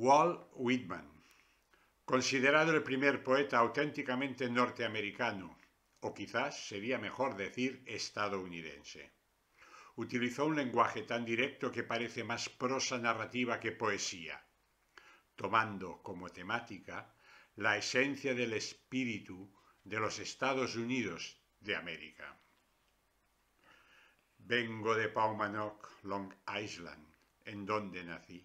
Walt Whitman, considerado el primer poeta auténticamente norteamericano, o quizás sería mejor decir estadounidense. Utilizó un lenguaje tan directo que parece más prosa narrativa que poesía, tomando como temática la esencia del espíritu de los Estados Unidos de América. Vengo de Paumanok, Long Island, en donde nací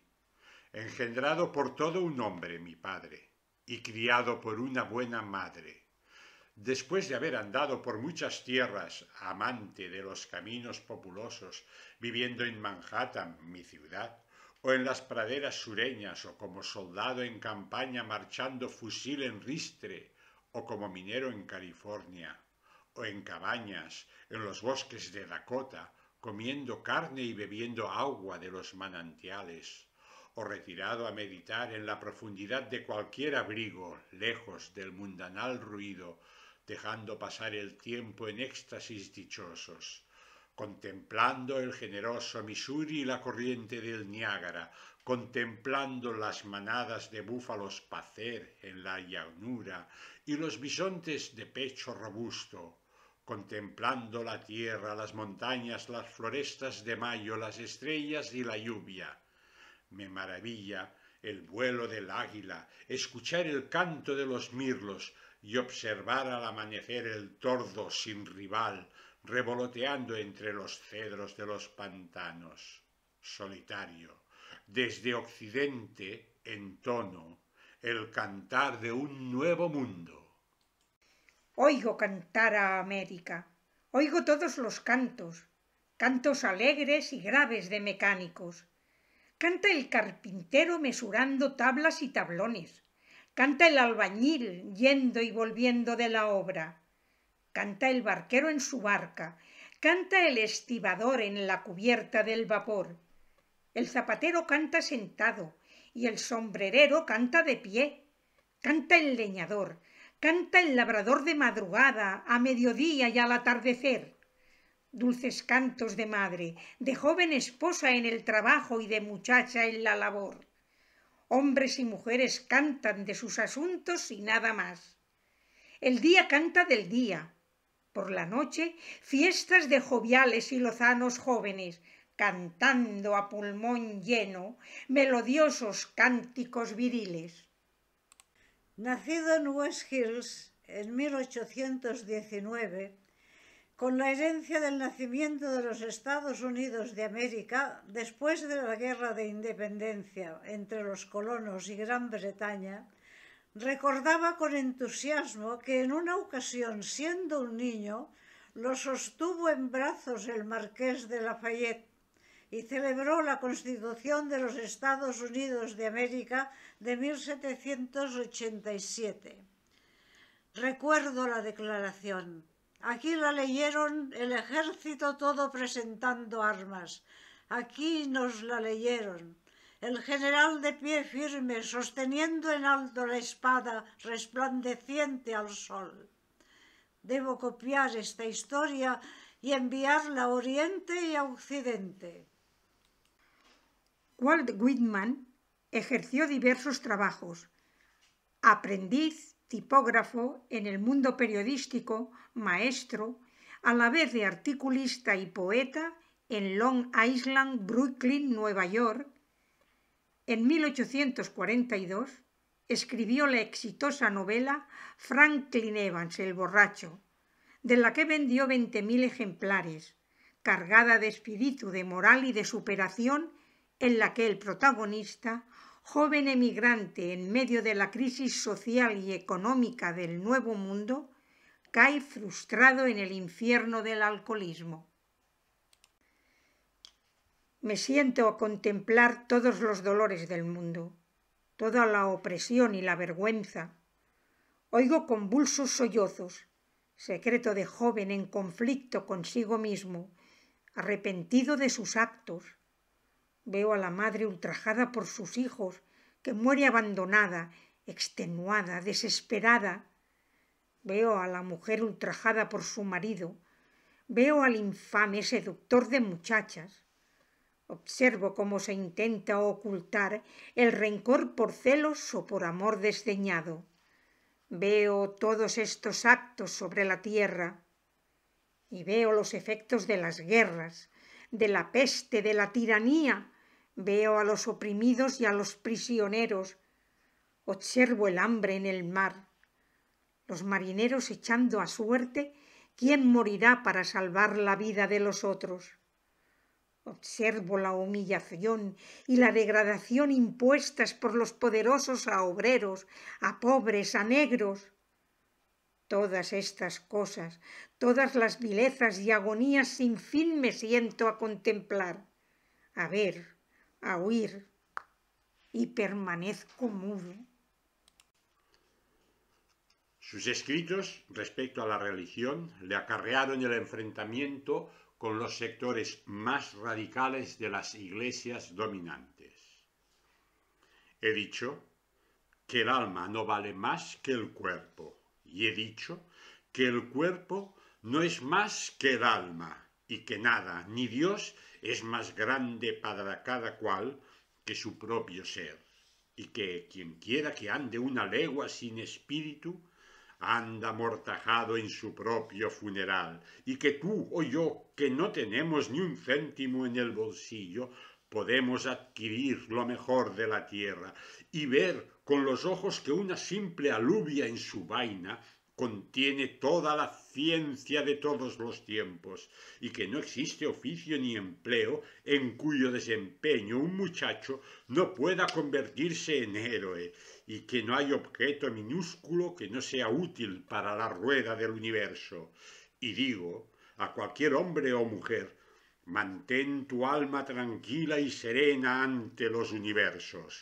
engendrado por todo un hombre, mi padre, y criado por una buena madre. Después de haber andado por muchas tierras, amante de los caminos populosos, viviendo en Manhattan, mi ciudad, o en las praderas sureñas, o como soldado en campaña marchando fusil en ristre, o como minero en California, o en cabañas, en los bosques de Dakota, comiendo carne y bebiendo agua de los manantiales, o retirado a meditar en la profundidad de cualquier abrigo, lejos del mundanal ruido, dejando pasar el tiempo en éxtasis dichosos, contemplando el generoso Missouri y la corriente del Niágara, contemplando las manadas de búfalos pacer en la llanura y los bisontes de pecho robusto, contemplando la tierra, las montañas, las florestas de mayo, las estrellas y la lluvia, me maravilla el vuelo del águila, escuchar el canto de los mirlos y observar al amanecer el tordo sin rival revoloteando entre los cedros de los pantanos. Solitario, desde occidente, en tono, el cantar de un nuevo mundo. Oigo cantar a América, oigo todos los cantos, cantos alegres y graves de mecánicos, Canta el carpintero mesurando tablas y tablones. Canta el albañil yendo y volviendo de la obra. Canta el barquero en su barca. Canta el estibador en la cubierta del vapor. El zapatero canta sentado y el sombrerero canta de pie. Canta el leñador. Canta el labrador de madrugada, a mediodía y al atardecer dulces cantos de madre, de joven esposa en el trabajo y de muchacha en la labor. Hombres y mujeres cantan de sus asuntos y nada más. El día canta del día. Por la noche, fiestas de joviales y lozanos jóvenes, cantando a pulmón lleno melodiosos cánticos viriles. Nacido en West Hills en 1819, con la herencia del nacimiento de los Estados Unidos de América, después de la Guerra de Independencia entre los colonos y Gran Bretaña, recordaba con entusiasmo que en una ocasión, siendo un niño, lo sostuvo en brazos el marqués de Lafayette y celebró la Constitución de los Estados Unidos de América de 1787. Recuerdo la declaración. Aquí la leyeron el ejército todo presentando armas. Aquí nos la leyeron. El general de pie firme sosteniendo en alto la espada resplandeciente al sol. Debo copiar esta historia y enviarla a Oriente y a Occidente. Walt Whitman ejerció diversos trabajos. Aprendiz, tipógrafo en el mundo periodístico, maestro, a la vez de articulista y poeta en Long Island, Brooklyn, Nueva York, en 1842 escribió la exitosa novela Franklin Evans, el borracho, de la que vendió 20.000 ejemplares, cargada de espíritu de moral y de superación, en la que el protagonista joven emigrante en medio de la crisis social y económica del Nuevo Mundo, cae frustrado en el infierno del alcoholismo. Me siento a contemplar todos los dolores del mundo, toda la opresión y la vergüenza. Oigo convulsos sollozos, secreto de joven en conflicto consigo mismo, arrepentido de sus actos, Veo a la madre ultrajada por sus hijos, que muere abandonada, extenuada, desesperada. Veo a la mujer ultrajada por su marido. Veo al infame seductor de muchachas. Observo cómo se intenta ocultar el rencor por celos o por amor desdeñado. Veo todos estos actos sobre la tierra y veo los efectos de las guerras, de la peste, de la tiranía, Veo a los oprimidos y a los prisioneros. Observo el hambre en el mar. Los marineros echando a suerte quién morirá para salvar la vida de los otros. Observo la humillación y la degradación impuestas por los poderosos a obreros, a pobres, a negros. Todas estas cosas, todas las vilezas y agonías sin fin me siento a contemplar, a ver, a huir y permanezco mudo. Sus escritos respecto a la religión le acarrearon el enfrentamiento con los sectores más radicales de las iglesias dominantes. He dicho que el alma no vale más que el cuerpo y he dicho que el cuerpo no es más que el alma y que nada, ni Dios, es más grande para cada cual que su propio ser, y que quien quiera que ande una legua sin espíritu, anda amortajado en su propio funeral, y que tú o yo, que no tenemos ni un céntimo en el bolsillo, podemos adquirir lo mejor de la tierra y ver con los ojos que una simple alubia en su vaina contiene toda la ciencia de todos los tiempos, y que no existe oficio ni empleo en cuyo desempeño un muchacho no pueda convertirse en héroe, y que no hay objeto minúsculo que no sea útil para la rueda del universo. Y digo a cualquier hombre o mujer, mantén tu alma tranquila y serena ante los universos.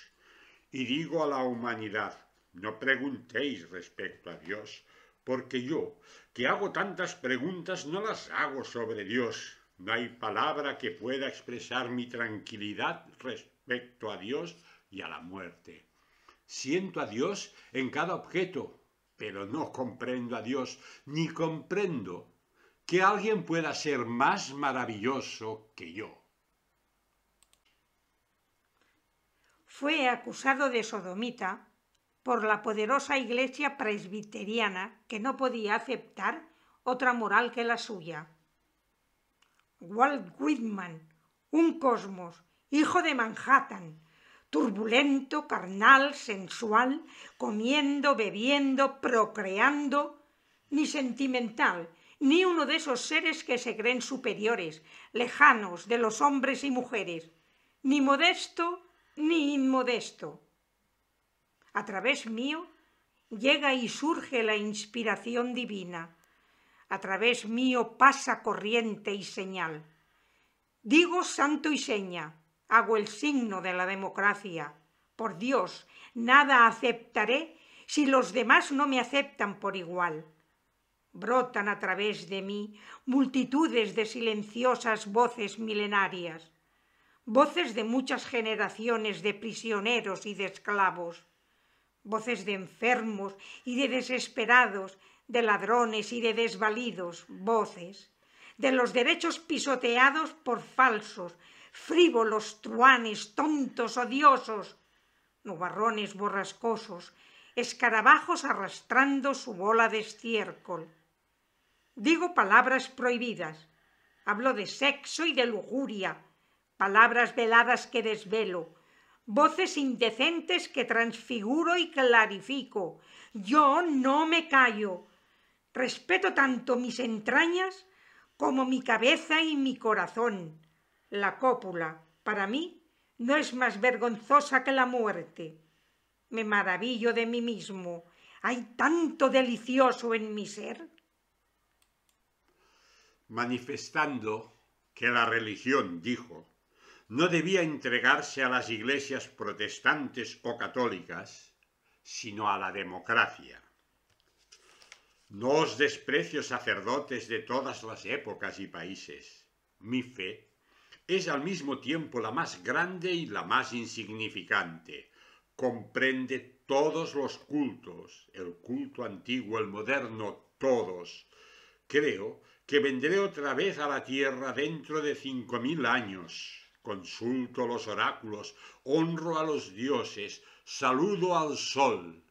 Y digo a la humanidad, no preguntéis respecto a Dios, porque yo, que hago tantas preguntas, no las hago sobre Dios. No hay palabra que pueda expresar mi tranquilidad respecto a Dios y a la muerte. Siento a Dios en cada objeto, pero no comprendo a Dios, ni comprendo que alguien pueda ser más maravilloso que yo. Fue acusado de sodomita por la poderosa iglesia presbiteriana que no podía aceptar otra moral que la suya. Walt Whitman, un cosmos, hijo de Manhattan, turbulento, carnal, sensual, comiendo, bebiendo, procreando, ni sentimental, ni uno de esos seres que se creen superiores, lejanos de los hombres y mujeres, ni modesto ni inmodesto a través mío, llega y surge la inspiración divina. A través mío pasa corriente y señal. Digo santo y seña, hago el signo de la democracia. Por Dios, nada aceptaré si los demás no me aceptan por igual. Brotan a través de mí multitudes de silenciosas voces milenarias, voces de muchas generaciones de prisioneros y de esclavos, voces de enfermos y de desesperados, de ladrones y de desvalidos, voces, de los derechos pisoteados por falsos, frívolos, truanes, tontos, odiosos, nubarrones borrascosos, escarabajos arrastrando su bola de estiércol. Digo palabras prohibidas, hablo de sexo y de lujuria, palabras veladas que desvelo, voces indecentes que transfiguro y clarifico. Yo no me callo. Respeto tanto mis entrañas como mi cabeza y mi corazón. La cópula, para mí, no es más vergonzosa que la muerte. Me maravillo de mí mismo. Hay tanto delicioso en mi ser. Manifestando que la religión, dijo, no debía entregarse a las iglesias protestantes o católicas, sino a la democracia. No os desprecio sacerdotes de todas las épocas y países. Mi fe es al mismo tiempo la más grande y la más insignificante. Comprende todos los cultos, el culto antiguo, el moderno, todos. Creo que vendré otra vez a la tierra dentro de cinco mil años consulto los oráculos, honro a los dioses, saludo al sol.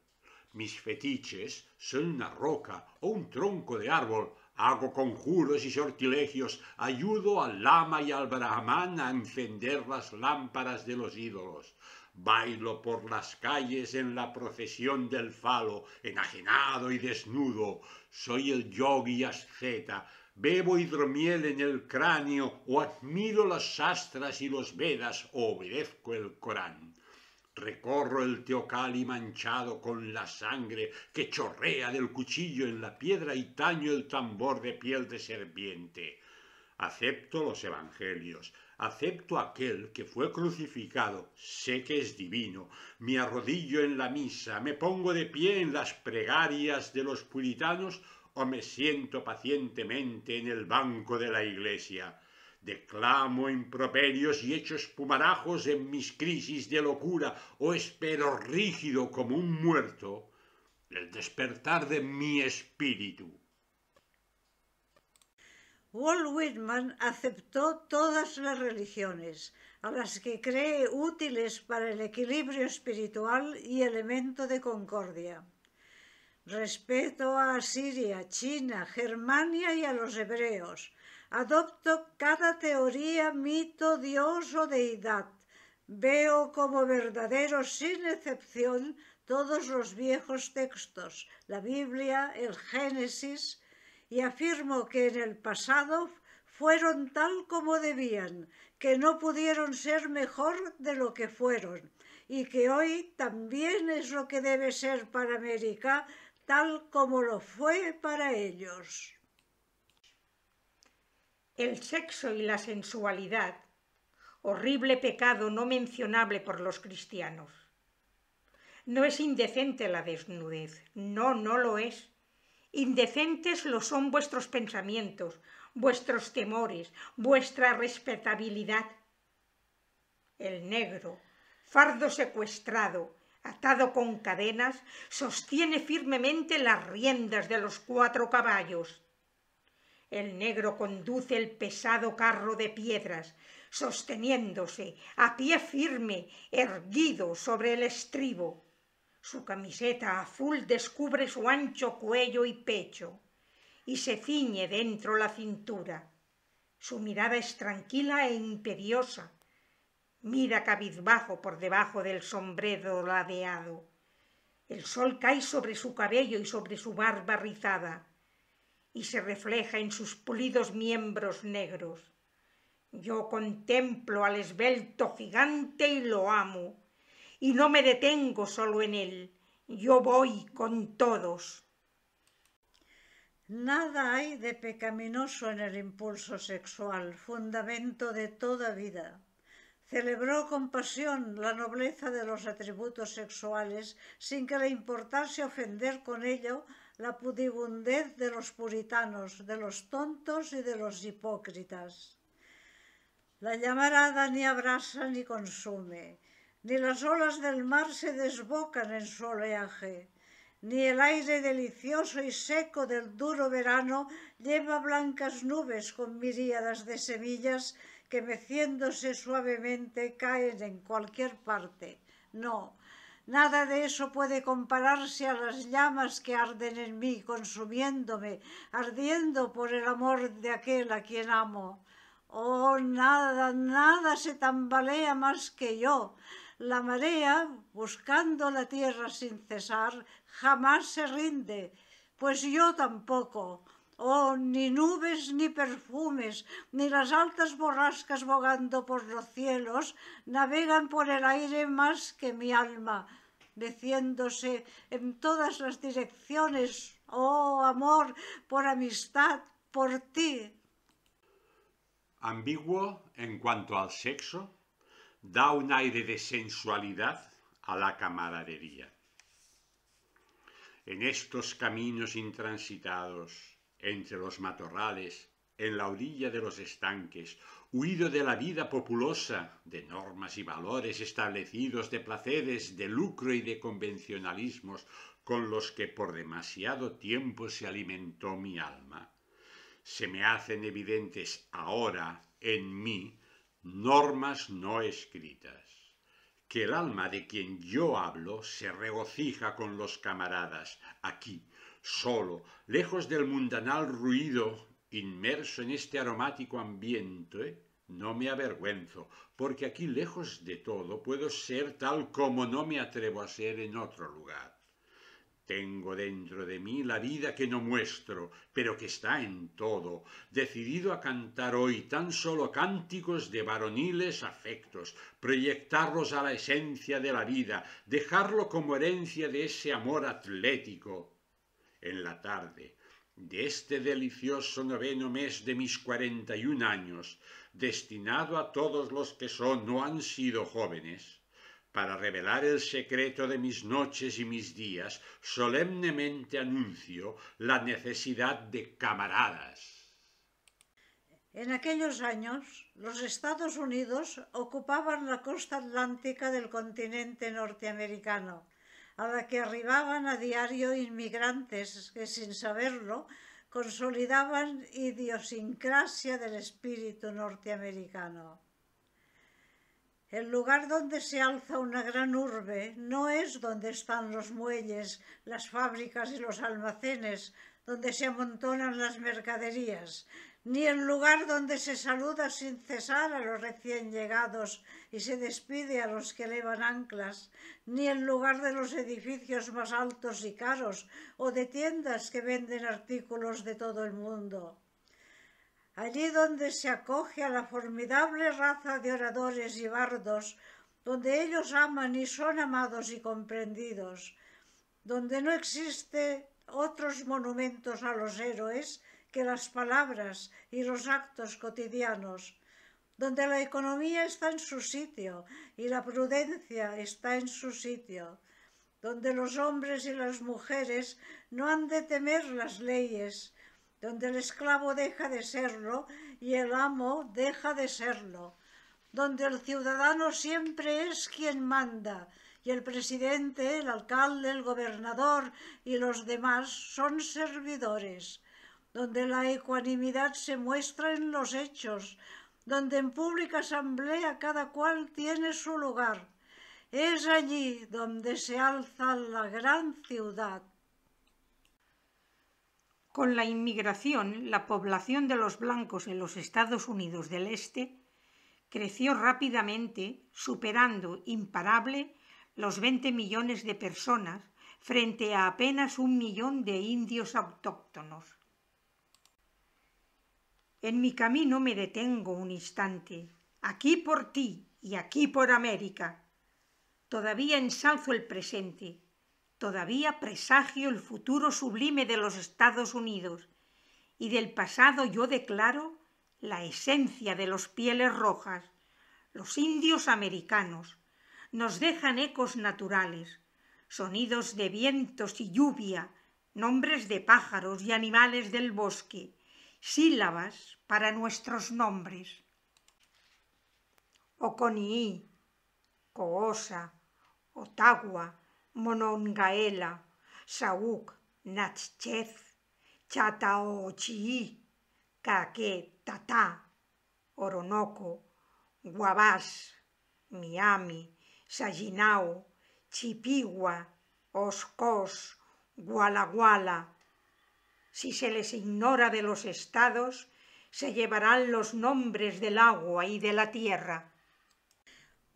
Mis fetiches son una roca o un tronco de árbol, hago conjuros y sortilegios, ayudo al lama y al brahman a encender las lámparas de los ídolos. Bailo por las calles en la procesión del falo, enajenado y desnudo. Soy el yogi asceta, bebo hidromiel en el cráneo o admiro las sastras y los vedas o obedezco el Corán. Recorro el teocali manchado con la sangre que chorrea del cuchillo en la piedra y taño el tambor de piel de serpiente. Acepto los evangelios, acepto aquel que fue crucificado, sé que es divino, me arrodillo en la misa, me pongo de pie en las pregarias de los puritanos o me siento pacientemente en el banco de la iglesia. Declamo improperios y echo espumarajos en mis crisis de locura o espero rígido como un muerto el despertar de mi espíritu. Walt Whitman aceptó todas las religiones, a las que cree útiles para el equilibrio espiritual y elemento de concordia. Respeto a Siria, China, Germania y a los hebreos. Adopto cada teoría, mito, dios o deidad. Veo como verdaderos, sin excepción, todos los viejos textos, la Biblia, el Génesis, y afirmo que en el pasado fueron tal como debían, que no pudieron ser mejor de lo que fueron, y que hoy también es lo que debe ser para América tal como lo fue para ellos. El sexo y la sensualidad, horrible pecado no mencionable por los cristianos. No es indecente la desnudez, no, no lo es. Indecentes lo son vuestros pensamientos, vuestros temores, vuestra respetabilidad. El negro, fardo secuestrado, atado con cadenas, sostiene firmemente las riendas de los cuatro caballos. El negro conduce el pesado carro de piedras, sosteniéndose a pie firme, erguido sobre el estribo. Su camiseta azul descubre su ancho cuello y pecho, y se ciñe dentro la cintura. Su mirada es tranquila e imperiosa, mira cabizbajo por debajo del sombrero ladeado. El sol cae sobre su cabello y sobre su barba rizada y se refleja en sus pulidos miembros negros. Yo contemplo al esbelto gigante y lo amo, y no me detengo solo en él, yo voy con todos. Nada hay de pecaminoso en el impulso sexual, fundamento de toda vida. Celebró con pasión la nobleza de los atributos sexuales sin que le importase ofender con ello la pudibundez de los puritanos, de los tontos y de los hipócritas. La llamarada ni abrasa ni consume, ni las olas del mar se desbocan en su oleaje, ni el aire delicioso y seco del duro verano lleva blancas nubes con miríadas de semillas que meciéndose suavemente caen en cualquier parte. No, nada de eso puede compararse a las llamas que arden en mí, consumiéndome, ardiendo por el amor de aquel a quien amo. Oh, nada, nada se tambalea más que yo. La marea, buscando la tierra sin cesar, jamás se rinde, pues yo tampoco. Oh, ni nubes ni perfumes, ni las altas borrascas bogando por los cielos navegan por el aire más que mi alma, deciéndose en todas las direcciones. Oh, amor, por amistad, por ti. Ambiguo en cuanto al sexo, da un aire de sensualidad a la camaradería. En estos caminos intransitados, entre los matorrales, en la orilla de los estanques, huido de la vida populosa, de normas y valores establecidos, de placeres, de lucro y de convencionalismos con los que por demasiado tiempo se alimentó mi alma. Se me hacen evidentes ahora en mí normas no escritas que el alma de quien yo hablo se regocija con los camaradas aquí solo, lejos del mundanal ruido, inmerso en este aromático ambiente, no me avergüenzo, porque aquí lejos de todo puedo ser tal como no me atrevo a ser en otro lugar. Tengo dentro de mí la vida que no muestro, pero que está en todo, decidido a cantar hoy tan solo cánticos de varoniles afectos, proyectarlos a la esencia de la vida, dejarlo como herencia de ese amor atlético, en la tarde de este delicioso noveno mes de mis cuarenta y un años, destinado a todos los que son no han sido jóvenes, para revelar el secreto de mis noches y mis días, solemnemente anuncio la necesidad de camaradas. En aquellos años, los Estados Unidos ocupaban la costa atlántica del continente norteamericano a la que arribaban a diario inmigrantes que sin saberlo consolidaban idiosincrasia del espíritu norteamericano. El lugar donde se alza una gran urbe no es donde están los muelles, las fábricas y los almacenes, donde se amontonan las mercaderías, ni en lugar donde se saluda sin cesar a los recién llegados y se despide a los que elevan anclas, ni en lugar de los edificios más altos y caros o de tiendas que venden artículos de todo el mundo. Allí donde se acoge a la formidable raza de oradores y bardos, donde ellos aman y son amados y comprendidos, donde no existe otros monumentos a los héroes, que las palabras y los actos cotidianos, donde la economía está en su sitio y la prudencia está en su sitio, donde los hombres y las mujeres no han de temer las leyes, donde el esclavo deja de serlo y el amo deja de serlo, donde el ciudadano siempre es quien manda y el presidente, el alcalde, el gobernador y los demás son servidores, donde la ecuanimidad se muestra en los hechos, donde en pública asamblea cada cual tiene su lugar. Es allí donde se alza la gran ciudad. Con la inmigración, la población de los blancos en los Estados Unidos del Este creció rápidamente, superando imparable los 20 millones de personas frente a apenas un millón de indios autóctonos. En mi camino me detengo un instante, aquí por ti y aquí por América. Todavía ensalzo el presente, todavía presagio el futuro sublime de los Estados Unidos, y del pasado yo declaro la esencia de los pieles rojas, los indios americanos. Nos dejan ecos naturales, sonidos de vientos y lluvia, nombres de pájaros y animales del bosque, sílabas para nuestros nombres. Oconií, Coosa, Otagua, Monongaela, Sauk, Natchez, Chataochi, Kake, Tata, Oronoco, Guabás, Miami, Saginao, Chipigua, Oscos, Gualaguala, si se les ignora de los estados, se llevarán los nombres del agua y de la tierra.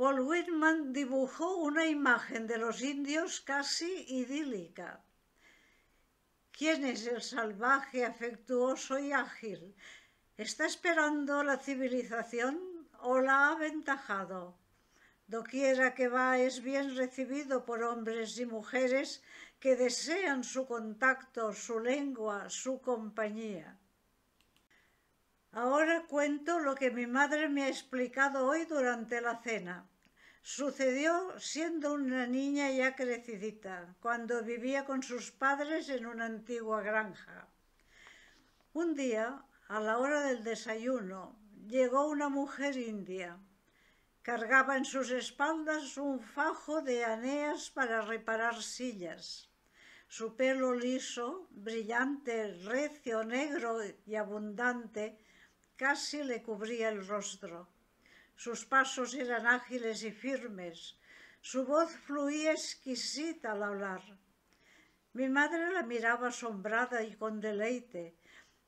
Walt Whitman dibujó una imagen de los indios casi idílica. ¿Quién es el salvaje, afectuoso y ágil? ¿Está esperando la civilización o la ha aventajado? Doquiera que va es bien recibido por hombres y mujeres que desean su contacto, su lengua, su compañía. Ahora cuento lo que mi madre me ha explicado hoy durante la cena. Sucedió siendo una niña ya crecidita, cuando vivía con sus padres en una antigua granja. Un día, a la hora del desayuno, llegó una mujer india, Cargaba en sus espaldas un fajo de aneas para reparar sillas. Su pelo liso, brillante, recio, negro y abundante, casi le cubría el rostro. Sus pasos eran ágiles y firmes. Su voz fluía exquisita al hablar. Mi madre la miraba asombrada y con deleite.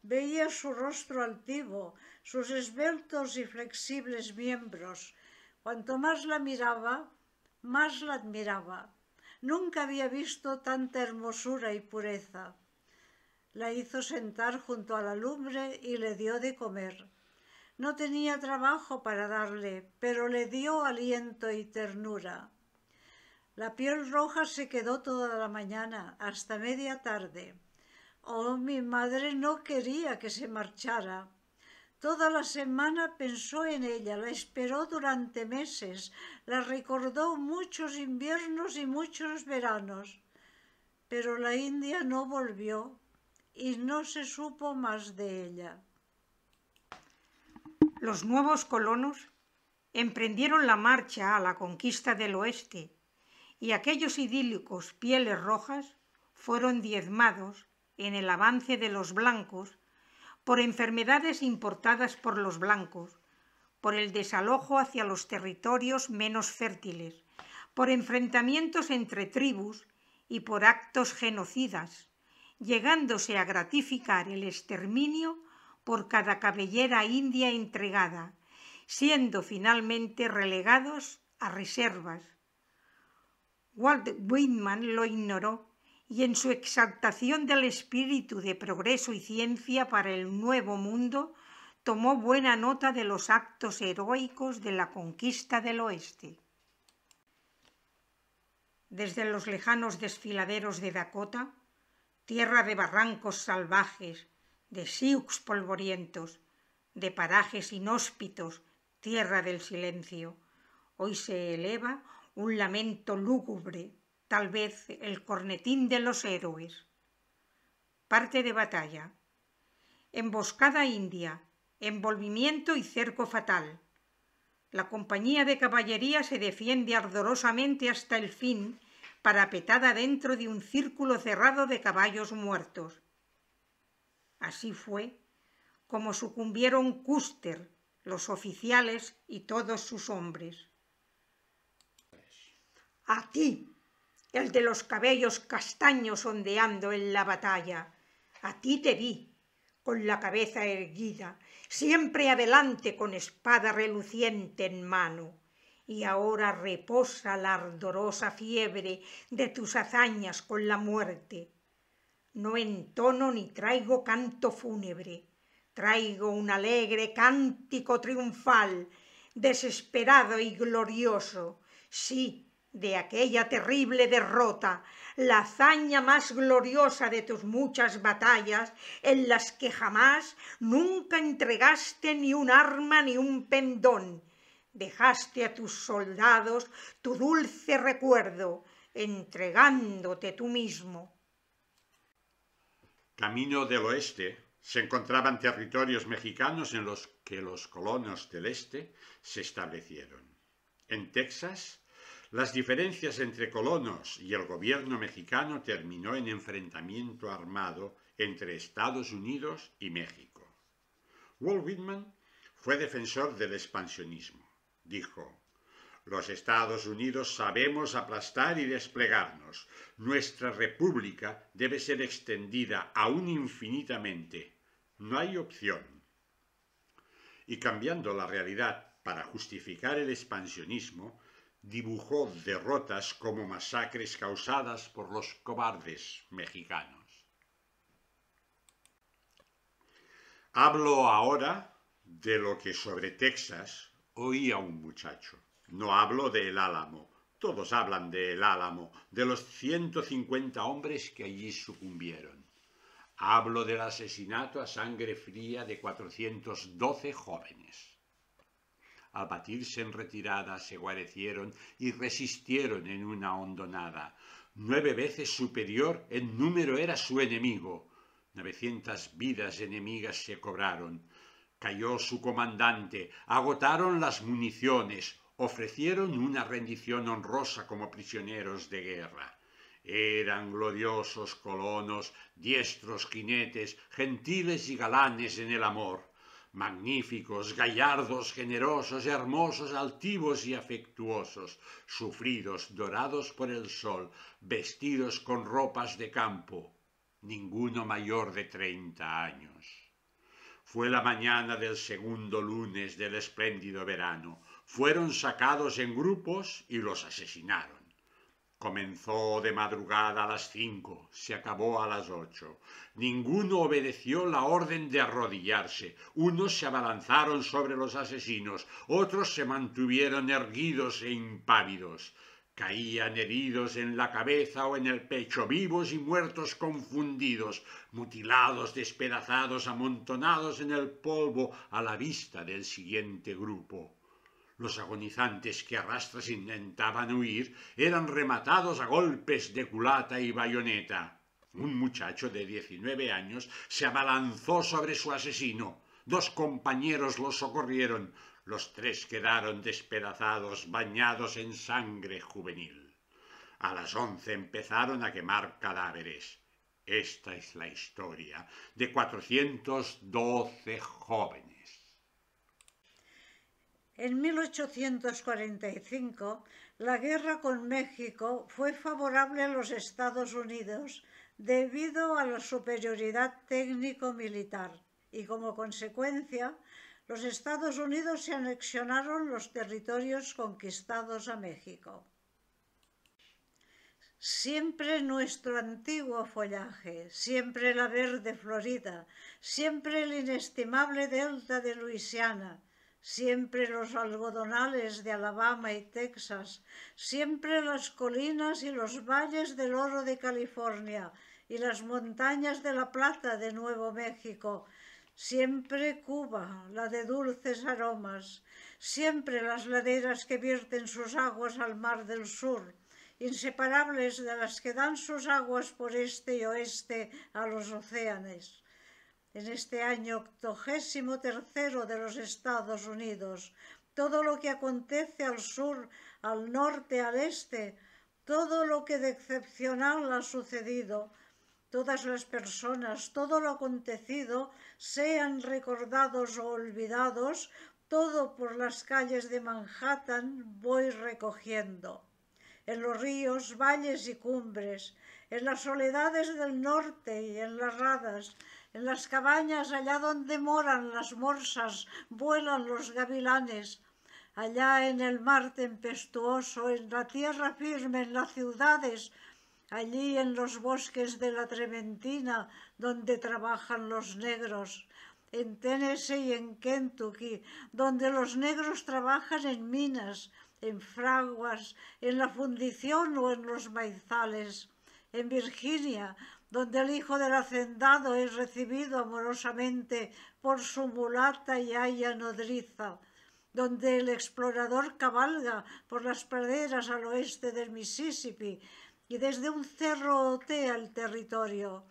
Veía su rostro altivo, sus esbeltos y flexibles miembros, Cuanto más la miraba, más la admiraba. Nunca había visto tanta hermosura y pureza. La hizo sentar junto a la lumbre y le dio de comer. No tenía trabajo para darle, pero le dio aliento y ternura. La piel roja se quedó toda la mañana, hasta media tarde. Oh, mi madre no quería que se marchara. Toda la semana pensó en ella, la esperó durante meses, la recordó muchos inviernos y muchos veranos. Pero la India no volvió y no se supo más de ella. Los nuevos colonos emprendieron la marcha a la conquista del oeste y aquellos idílicos pieles rojas fueron diezmados en el avance de los blancos por enfermedades importadas por los blancos, por el desalojo hacia los territorios menos fértiles, por enfrentamientos entre tribus y por actos genocidas, llegándose a gratificar el exterminio por cada cabellera india entregada, siendo finalmente relegados a reservas. Walt Whitman lo ignoró y en su exaltación del espíritu de progreso y ciencia para el nuevo mundo, tomó buena nota de los actos heroicos de la conquista del oeste. Desde los lejanos desfiladeros de Dakota, tierra de barrancos salvajes, de siux polvorientos, de parajes inhóspitos, tierra del silencio, hoy se eleva un lamento lúgubre tal vez el cornetín de los héroes. Parte de batalla. Emboscada india, envolvimiento y cerco fatal. La compañía de caballería se defiende ardorosamente hasta el fin, parapetada dentro de un círculo cerrado de caballos muertos. Así fue como sucumbieron Custer, los oficiales y todos sus hombres. A ti, el de los cabellos castaños ondeando en la batalla. A ti te vi, con la cabeza erguida, siempre adelante con espada reluciente en mano. Y ahora reposa la ardorosa fiebre de tus hazañas con la muerte. No entono ni traigo canto fúnebre, traigo un alegre cántico triunfal, desesperado y glorioso. Sí, de aquella terrible derrota, la hazaña más gloriosa de tus muchas batallas, en las que jamás, nunca entregaste ni un arma ni un pendón. Dejaste a tus soldados tu dulce recuerdo, entregándote tú mismo. Camino del oeste se encontraban territorios mexicanos en los que los colonos del este se establecieron. En Texas, las diferencias entre colonos y el gobierno mexicano terminó en enfrentamiento armado entre Estados Unidos y México. Walt Whitman fue defensor del expansionismo. Dijo, los Estados Unidos sabemos aplastar y desplegarnos. Nuestra república debe ser extendida aún infinitamente. No hay opción. Y cambiando la realidad para justificar el expansionismo, dibujó derrotas como masacres causadas por los cobardes mexicanos. Hablo ahora de lo que sobre Texas oía un muchacho. No hablo del Álamo, todos hablan del Álamo, de los 150 hombres que allí sucumbieron. Hablo del asesinato a sangre fría de 412 jóvenes. Al batirse en retirada se guarecieron y resistieron en una hondonada. Nueve veces superior en número era su enemigo. Novecientas vidas enemigas se cobraron. Cayó su comandante, agotaron las municiones, ofrecieron una rendición honrosa como prisioneros de guerra. Eran gloriosos colonos, diestros jinetes, gentiles y galanes en el amor magníficos, gallardos, generosos, hermosos, altivos y afectuosos, sufridos, dorados por el sol, vestidos con ropas de campo, ninguno mayor de treinta años. Fue la mañana del segundo lunes del espléndido verano. Fueron sacados en grupos y los asesinaron. Comenzó de madrugada a las cinco, se acabó a las ocho. Ninguno obedeció la orden de arrodillarse. Unos se abalanzaron sobre los asesinos, otros se mantuvieron erguidos e impávidos. Caían heridos en la cabeza o en el pecho, vivos y muertos confundidos, mutilados, despedazados, amontonados en el polvo a la vista del siguiente grupo. Los agonizantes que a intentaban huir eran rematados a golpes de culata y bayoneta. Un muchacho de 19 años se abalanzó sobre su asesino. Dos compañeros lo socorrieron. Los tres quedaron despedazados, bañados en sangre juvenil. A las once empezaron a quemar cadáveres. Esta es la historia de 412 jóvenes. En 1845, la guerra con México fue favorable a los Estados Unidos debido a la superioridad técnico-militar y como consecuencia los Estados Unidos se anexionaron los territorios conquistados a México. Siempre nuestro antiguo follaje, siempre la verde Florida, siempre el inestimable delta de Luisiana, siempre los algodonales de Alabama y Texas, siempre las colinas y los valles del oro de California y las montañas de la plata de Nuevo México, siempre Cuba, la de dulces aromas, siempre las laderas que vierten sus aguas al mar del sur, inseparables de las que dan sus aguas por este y oeste a los océanos en este año octogésimo tercero de los Estados Unidos. Todo lo que acontece al sur, al norte, al este, todo lo que de excepcional ha sucedido, todas las personas, todo lo acontecido, sean recordados o olvidados, todo por las calles de Manhattan voy recogiendo. En los ríos, valles y cumbres, en las soledades del norte y en las radas, en las cabañas, allá donde moran las morsas, vuelan los gavilanes. Allá en el mar tempestuoso, en la tierra firme, en las ciudades, allí en los bosques de la Trementina, donde trabajan los negros, en Tennessee y en Kentucky, donde los negros trabajan en minas, en fraguas, en la fundición o en los maizales, en Virginia, donde el hijo del hacendado es recibido amorosamente por su mulata y haya nodriza, donde el explorador cabalga por las praderas al oeste del Mississippi y desde un cerro otea el territorio,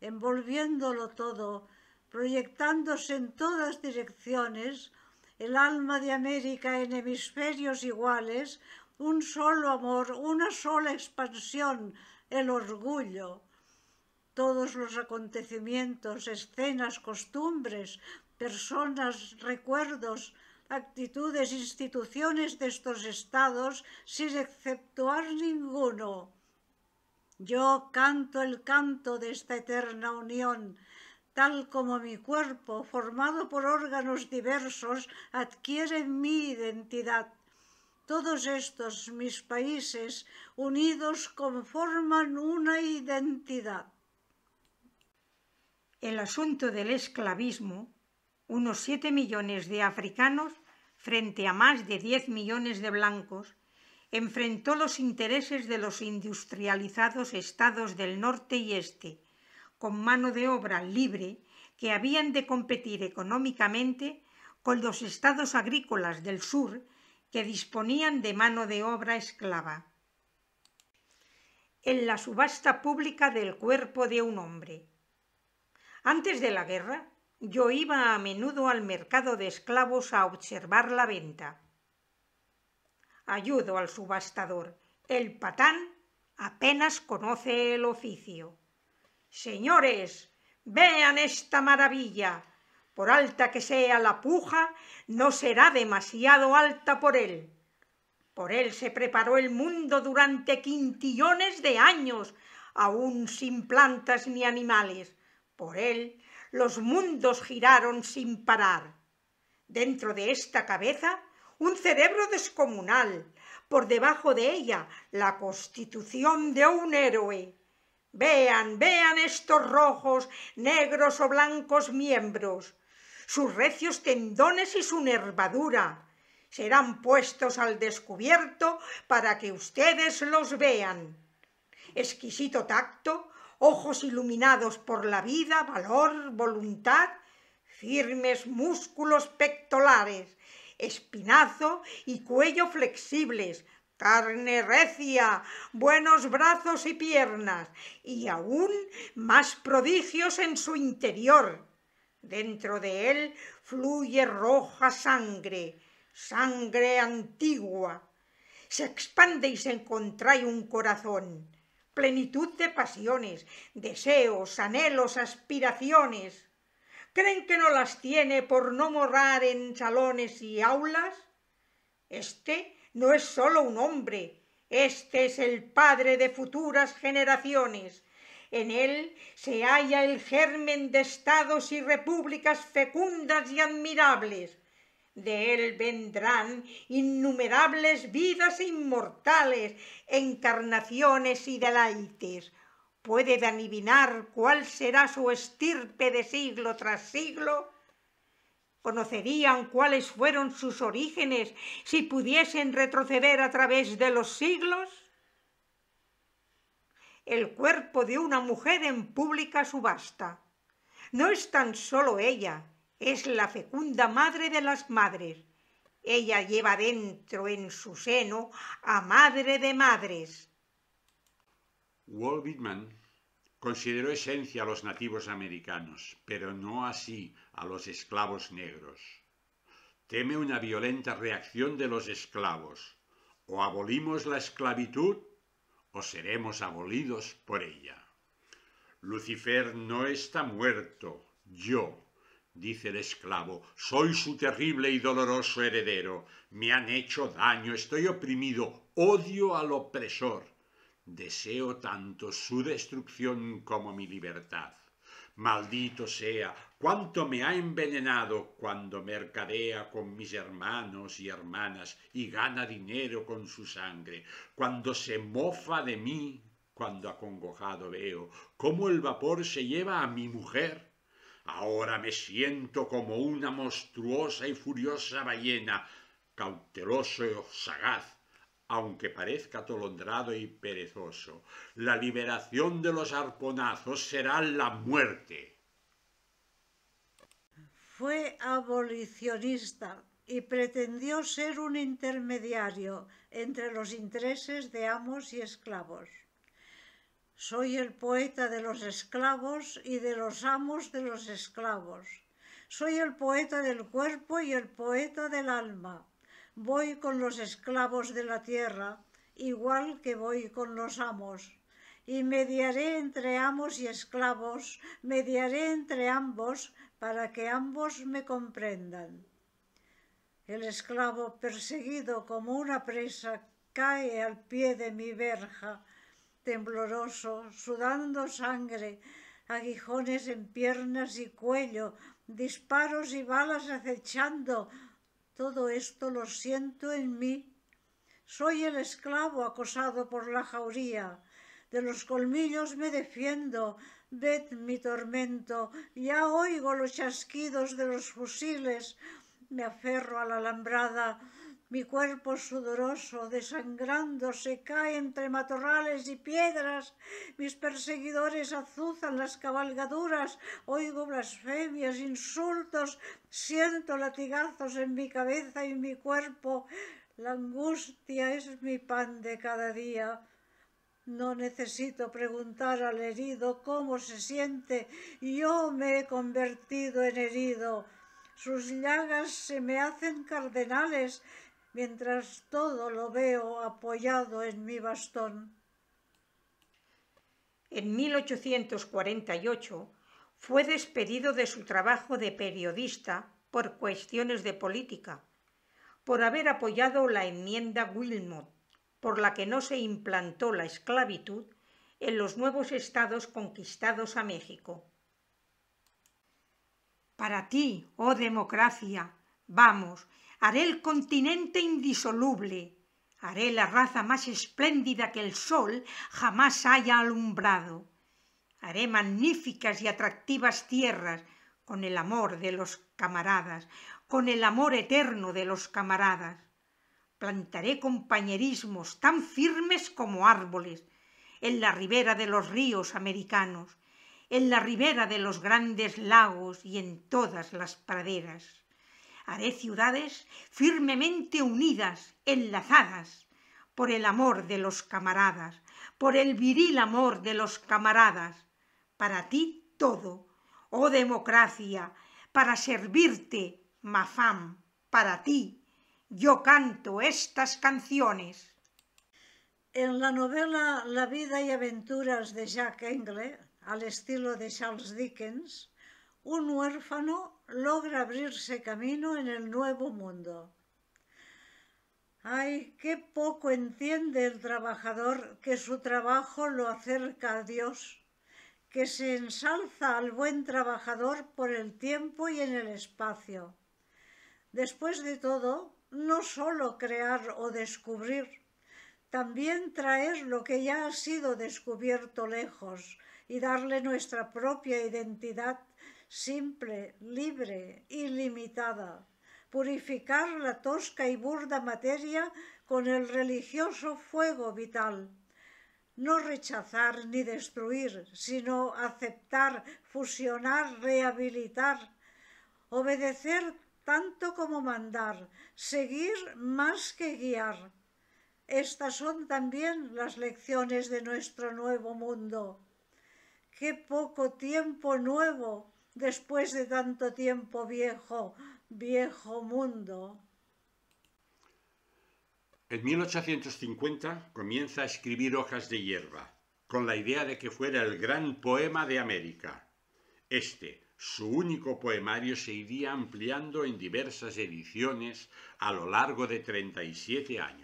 envolviéndolo todo, proyectándose en todas direcciones, el alma de América en hemisferios iguales, un solo amor, una sola expansión, el orgullo todos los acontecimientos, escenas, costumbres, personas, recuerdos, actitudes, instituciones de estos estados, sin exceptuar ninguno. Yo canto el canto de esta eterna unión, tal como mi cuerpo, formado por órganos diversos, adquiere mi identidad. Todos estos mis países unidos conforman una identidad el asunto del esclavismo, unos 7 millones de africanos frente a más de 10 millones de blancos, enfrentó los intereses de los industrializados estados del norte y este, con mano de obra libre que habían de competir económicamente con los estados agrícolas del sur que disponían de mano de obra esclava. En la subasta pública del cuerpo de un hombre, antes de la guerra, yo iba a menudo al mercado de esclavos a observar la venta. Ayudo al subastador. El patán apenas conoce el oficio. Señores, vean esta maravilla. Por alta que sea la puja, no será demasiado alta por él. Por él se preparó el mundo durante quintillones de años, aún sin plantas ni animales. Por él los mundos giraron sin parar. Dentro de esta cabeza, un cerebro descomunal, por debajo de ella la constitución de un héroe. Vean, vean estos rojos, negros o blancos miembros, sus recios tendones y su nervadura. Serán puestos al descubierto para que ustedes los vean. Exquisito tacto, ojos iluminados por la vida, valor, voluntad, firmes músculos pectorales, espinazo y cuello flexibles, carne recia, buenos brazos y piernas, y aún más prodigios en su interior. Dentro de él fluye roja sangre, sangre antigua. Se expande y se contrae un corazón plenitud de pasiones, deseos, anhelos, aspiraciones. ¿Creen que no las tiene por no morrar en salones y aulas? Este no es solo un hombre, este es el padre de futuras generaciones. En él se halla el germen de estados y repúblicas fecundas y admirables. De él vendrán innumerables vidas inmortales, encarnaciones y deleites. ¿Puede adivinar cuál será su estirpe de siglo tras siglo? ¿Conocerían cuáles fueron sus orígenes si pudiesen retroceder a través de los siglos? El cuerpo de una mujer en pública subasta. No es tan solo ella, es la fecunda madre de las madres. Ella lleva dentro en su seno a madre de madres. Walt Whitman consideró esencia a los nativos americanos, pero no así a los esclavos negros. Teme una violenta reacción de los esclavos. O abolimos la esclavitud o seremos abolidos por ella. Lucifer no está muerto, yo Dice el esclavo, soy su terrible y doloroso heredero, me han hecho daño, estoy oprimido, odio al opresor. Deseo tanto su destrucción como mi libertad. Maldito sea, cuánto me ha envenenado cuando mercadea con mis hermanos y hermanas y gana dinero con su sangre, cuando se mofa de mí, cuando acongojado veo cómo el vapor se lleva a mi mujer Ahora me siento como una monstruosa y furiosa ballena, cauteloso y sagaz, aunque parezca atolondrado y perezoso. La liberación de los arponazos será la muerte. Fue abolicionista y pretendió ser un intermediario entre los intereses de amos y esclavos. Soy el poeta de los esclavos y de los amos de los esclavos. Soy el poeta del cuerpo y el poeta del alma. Voy con los esclavos de la tierra, igual que voy con los amos. Y mediaré entre amos y esclavos, mediaré entre ambos, para que ambos me comprendan. El esclavo perseguido como una presa cae al pie de mi verja, tembloroso, sudando sangre, aguijones en piernas y cuello, disparos y balas acechando. Todo esto lo siento en mí. Soy el esclavo acosado por la jauría. De los colmillos me defiendo. Ved mi tormento. Ya oigo los chasquidos de los fusiles. Me aferro a la alambrada mi cuerpo sudoroso, desangrando, se cae entre matorrales y piedras. Mis perseguidores azuzan las cabalgaduras. Oigo blasfemias, insultos. Siento latigazos en mi cabeza y mi cuerpo. La angustia es mi pan de cada día. No necesito preguntar al herido cómo se siente. Yo me he convertido en herido. Sus llagas se me hacen cardenales, mientras todo lo veo apoyado en mi bastón. En 1848 fue despedido de su trabajo de periodista por cuestiones de política, por haber apoyado la enmienda Wilmot, por la que no se implantó la esclavitud en los nuevos estados conquistados a México. Para ti, oh democracia, vamos, haré el continente indisoluble, haré la raza más espléndida que el sol jamás haya alumbrado, haré magníficas y atractivas tierras con el amor de los camaradas, con el amor eterno de los camaradas. Plantaré compañerismos tan firmes como árboles en la ribera de los ríos americanos, en la ribera de los grandes lagos y en todas las praderas haré ciudades firmemente unidas, enlazadas, por el amor de los camaradas, por el viril amor de los camaradas. Para ti todo, oh democracia, para servirte, Mafam, para ti, yo canto estas canciones. En la novela La vida y aventuras de Jack Engle, al estilo de Charles Dickens, un huérfano logra abrirse camino en el nuevo mundo. Ay, qué poco entiende el trabajador que su trabajo lo acerca a Dios, que se ensalza al buen trabajador por el tiempo y en el espacio. Después de todo, no solo crear o descubrir, también traer lo que ya ha sido descubierto lejos y darle nuestra propia identidad simple, libre, ilimitada, purificar la tosca y burda materia con el religioso fuego vital. No rechazar ni destruir, sino aceptar, fusionar, rehabilitar, obedecer tanto como mandar, seguir más que guiar. Estas son también las lecciones de nuestro nuevo mundo. Qué poco tiempo nuevo después de tanto tiempo viejo, viejo mundo. En 1850 comienza a escribir Hojas de hierba, con la idea de que fuera el gran poema de América. Este, su único poemario, se iría ampliando en diversas ediciones a lo largo de 37 años.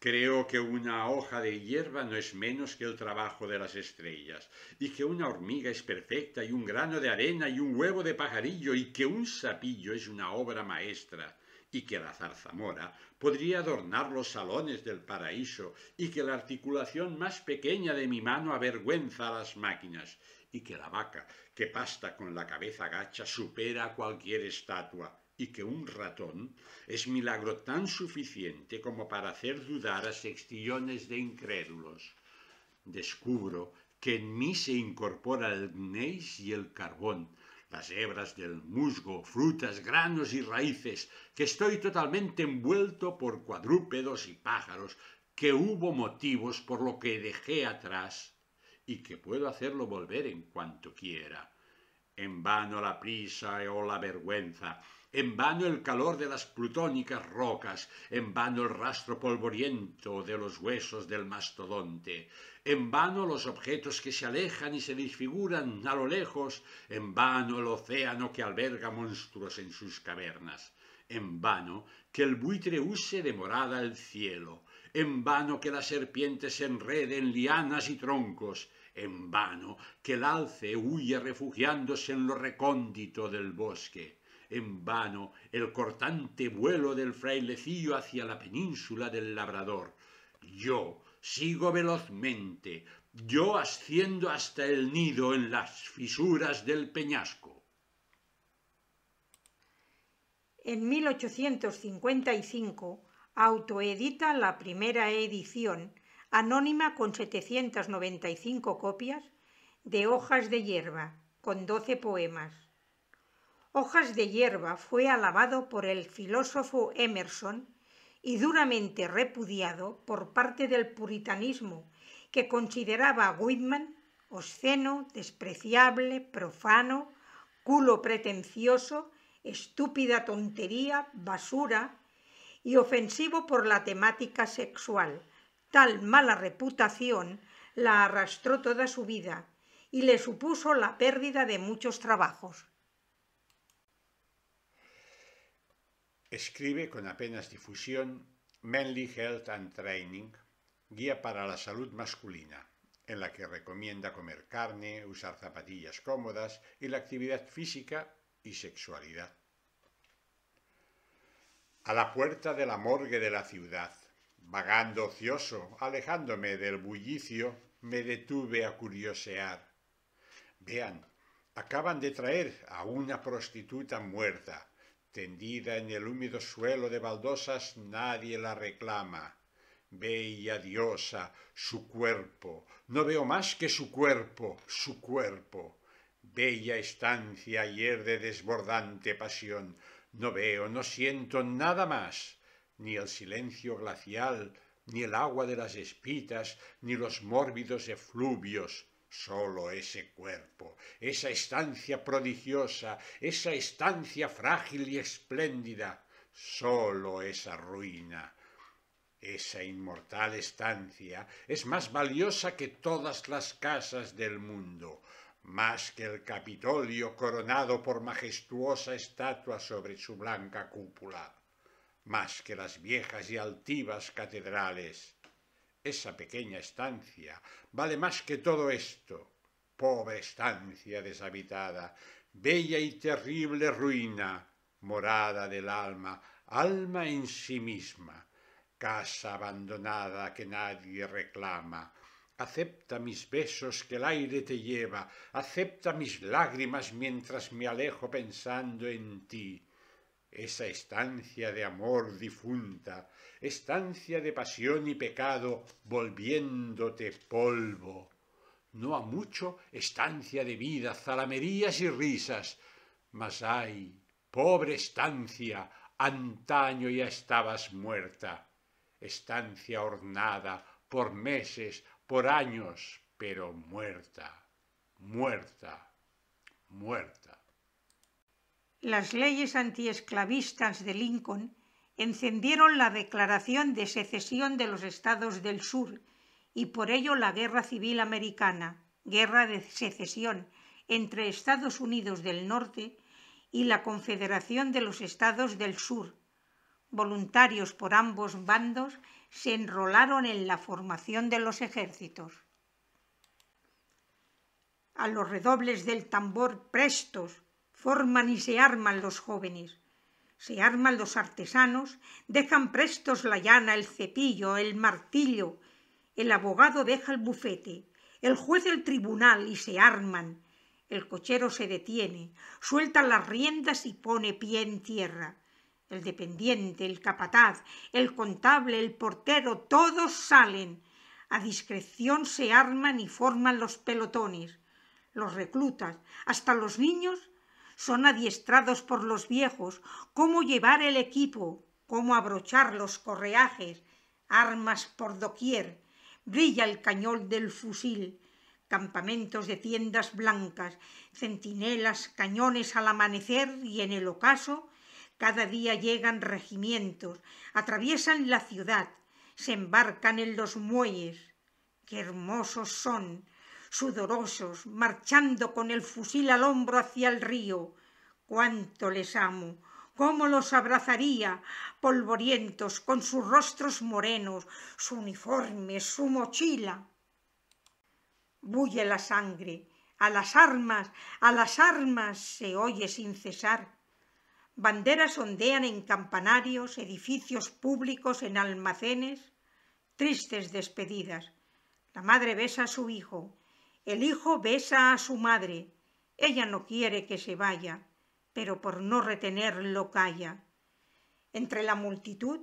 Creo que una hoja de hierba no es menos que el trabajo de las estrellas, y que una hormiga es perfecta, y un grano de arena, y un huevo de pajarillo, y que un sapillo es una obra maestra, y que la zarzamora podría adornar los salones del paraíso, y que la articulación más pequeña de mi mano avergüenza a las máquinas, y que la vaca que pasta con la cabeza gacha supera a cualquier estatua y que un ratón es milagro tan suficiente como para hacer dudar a sextillones de incrédulos. Descubro que en mí se incorpora el gneis y el carbón, las hebras del musgo, frutas, granos y raíces, que estoy totalmente envuelto por cuadrúpedos y pájaros, que hubo motivos por lo que dejé atrás y que puedo hacerlo volver en cuanto quiera. En vano la prisa o la vergüenza, en vano el calor de las plutónicas rocas, en vano el rastro polvoriento de los huesos del mastodonte, en vano los objetos que se alejan y se disfiguran a lo lejos, en vano el océano que alberga monstruos en sus cavernas, en vano que el buitre use de morada el cielo, en vano que la serpiente se enrede en lianas y troncos, en vano que el alce huye refugiándose en lo recóndito del bosque, en vano el cortante vuelo del frailecillo hacia la península del Labrador. Yo sigo velozmente, yo asciendo hasta el nido en las fisuras del peñasco. En 1855 autoedita la primera edición, anónima con 795 copias, de Hojas de Hierba, con 12 poemas. Hojas de hierba fue alabado por el filósofo Emerson y duramente repudiado por parte del puritanismo, que consideraba a Whitman obsceno, despreciable, profano, culo pretencioso, estúpida tontería, basura y ofensivo por la temática sexual. Tal mala reputación la arrastró toda su vida y le supuso la pérdida de muchos trabajos. Escribe con apenas difusión Manly Health and Training, guía para la salud masculina, en la que recomienda comer carne, usar zapatillas cómodas y la actividad física y sexualidad. A la puerta de la morgue de la ciudad, vagando ocioso, alejándome del bullicio, me detuve a curiosear. Vean, acaban de traer a una prostituta muerta tendida en el húmedo suelo de baldosas, nadie la reclama. Bella diosa, su cuerpo, no veo más que su cuerpo, su cuerpo. Bella estancia ayer de desbordante pasión, no veo, no siento nada más, ni el silencio glacial, ni el agua de las espitas, ni los mórbidos efluvios, Solo ese cuerpo, esa estancia prodigiosa, esa estancia frágil y espléndida, solo esa ruina. Esa inmortal estancia es más valiosa que todas las casas del mundo, más que el Capitolio coronado por majestuosa estatua sobre su blanca cúpula, más que las viejas y altivas catedrales, esa pequeña estancia vale más que todo esto. Pobre estancia deshabitada, bella y terrible ruina, morada del alma, alma en sí misma, casa abandonada que nadie reclama. Acepta mis besos que el aire te lleva, acepta mis lágrimas mientras me alejo pensando en ti. Esa estancia de amor difunta, estancia de pasión y pecado, volviéndote polvo. No a mucho estancia de vida, zalamerías y risas, mas ay, pobre estancia, antaño ya estabas muerta, estancia ornada por meses, por años, pero muerta, muerta, muerta. Las leyes antiesclavistas de Lincoln encendieron la declaración de secesión de los estados del sur y por ello la Guerra Civil Americana, guerra de secesión entre Estados Unidos del Norte y la Confederación de los Estados del Sur. Voluntarios por ambos bandos se enrolaron en la formación de los ejércitos. A los redobles del tambor prestos forman y se arman los jóvenes se arman los artesanos, dejan prestos la llana, el cepillo, el martillo, el abogado deja el bufete, el juez el tribunal y se arman. El cochero se detiene, suelta las riendas y pone pie en tierra. El dependiente, el capataz, el contable, el portero, todos salen. A discreción se arman y forman los pelotones. Los reclutas, hasta los niños, son adiestrados por los viejos cómo llevar el equipo, cómo abrochar los correajes, armas por doquier, brilla el cañón del fusil, campamentos de tiendas blancas, centinelas, cañones al amanecer y en el ocaso, cada día llegan regimientos, atraviesan la ciudad, se embarcan en los muelles. ¡Qué hermosos son! sudorosos, marchando con el fusil al hombro hacia el río. ¡Cuánto les amo! cómo los abrazaría, polvorientos, con sus rostros morenos, su uniforme, su mochila. Bulle la sangre, a las armas, a las armas se oye sin cesar. Banderas ondean en campanarios, edificios públicos, en almacenes, tristes despedidas. La madre besa a su hijo, el hijo besa a su madre. Ella no quiere que se vaya, pero por no retenerlo calla. Entre la multitud,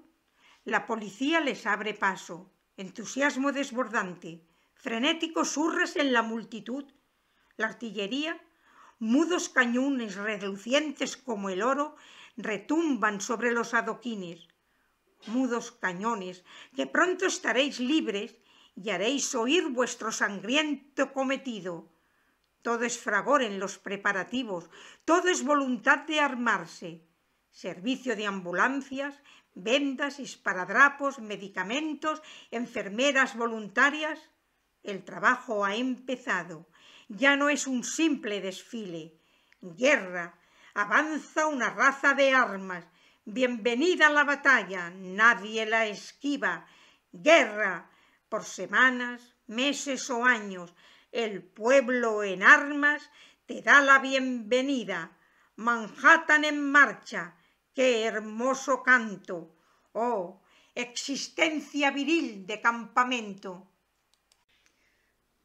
la policía les abre paso, entusiasmo desbordante, frenéticos surres en la multitud, la artillería, mudos cañones relucientes como el oro, retumban sobre los adoquines, mudos cañones, que pronto estaréis libres y haréis oír vuestro sangriento cometido. Todo es fragor en los preparativos, todo es voluntad de armarse. Servicio de ambulancias, vendas, esparadrapos, medicamentos, enfermeras voluntarias. El trabajo ha empezado. Ya no es un simple desfile. Guerra. Avanza una raza de armas. Bienvenida a la batalla. Nadie la esquiva. Guerra semanas, meses o años, el pueblo en armas te da la bienvenida. Manhattan en marcha, qué hermoso canto. Oh, existencia viril de campamento.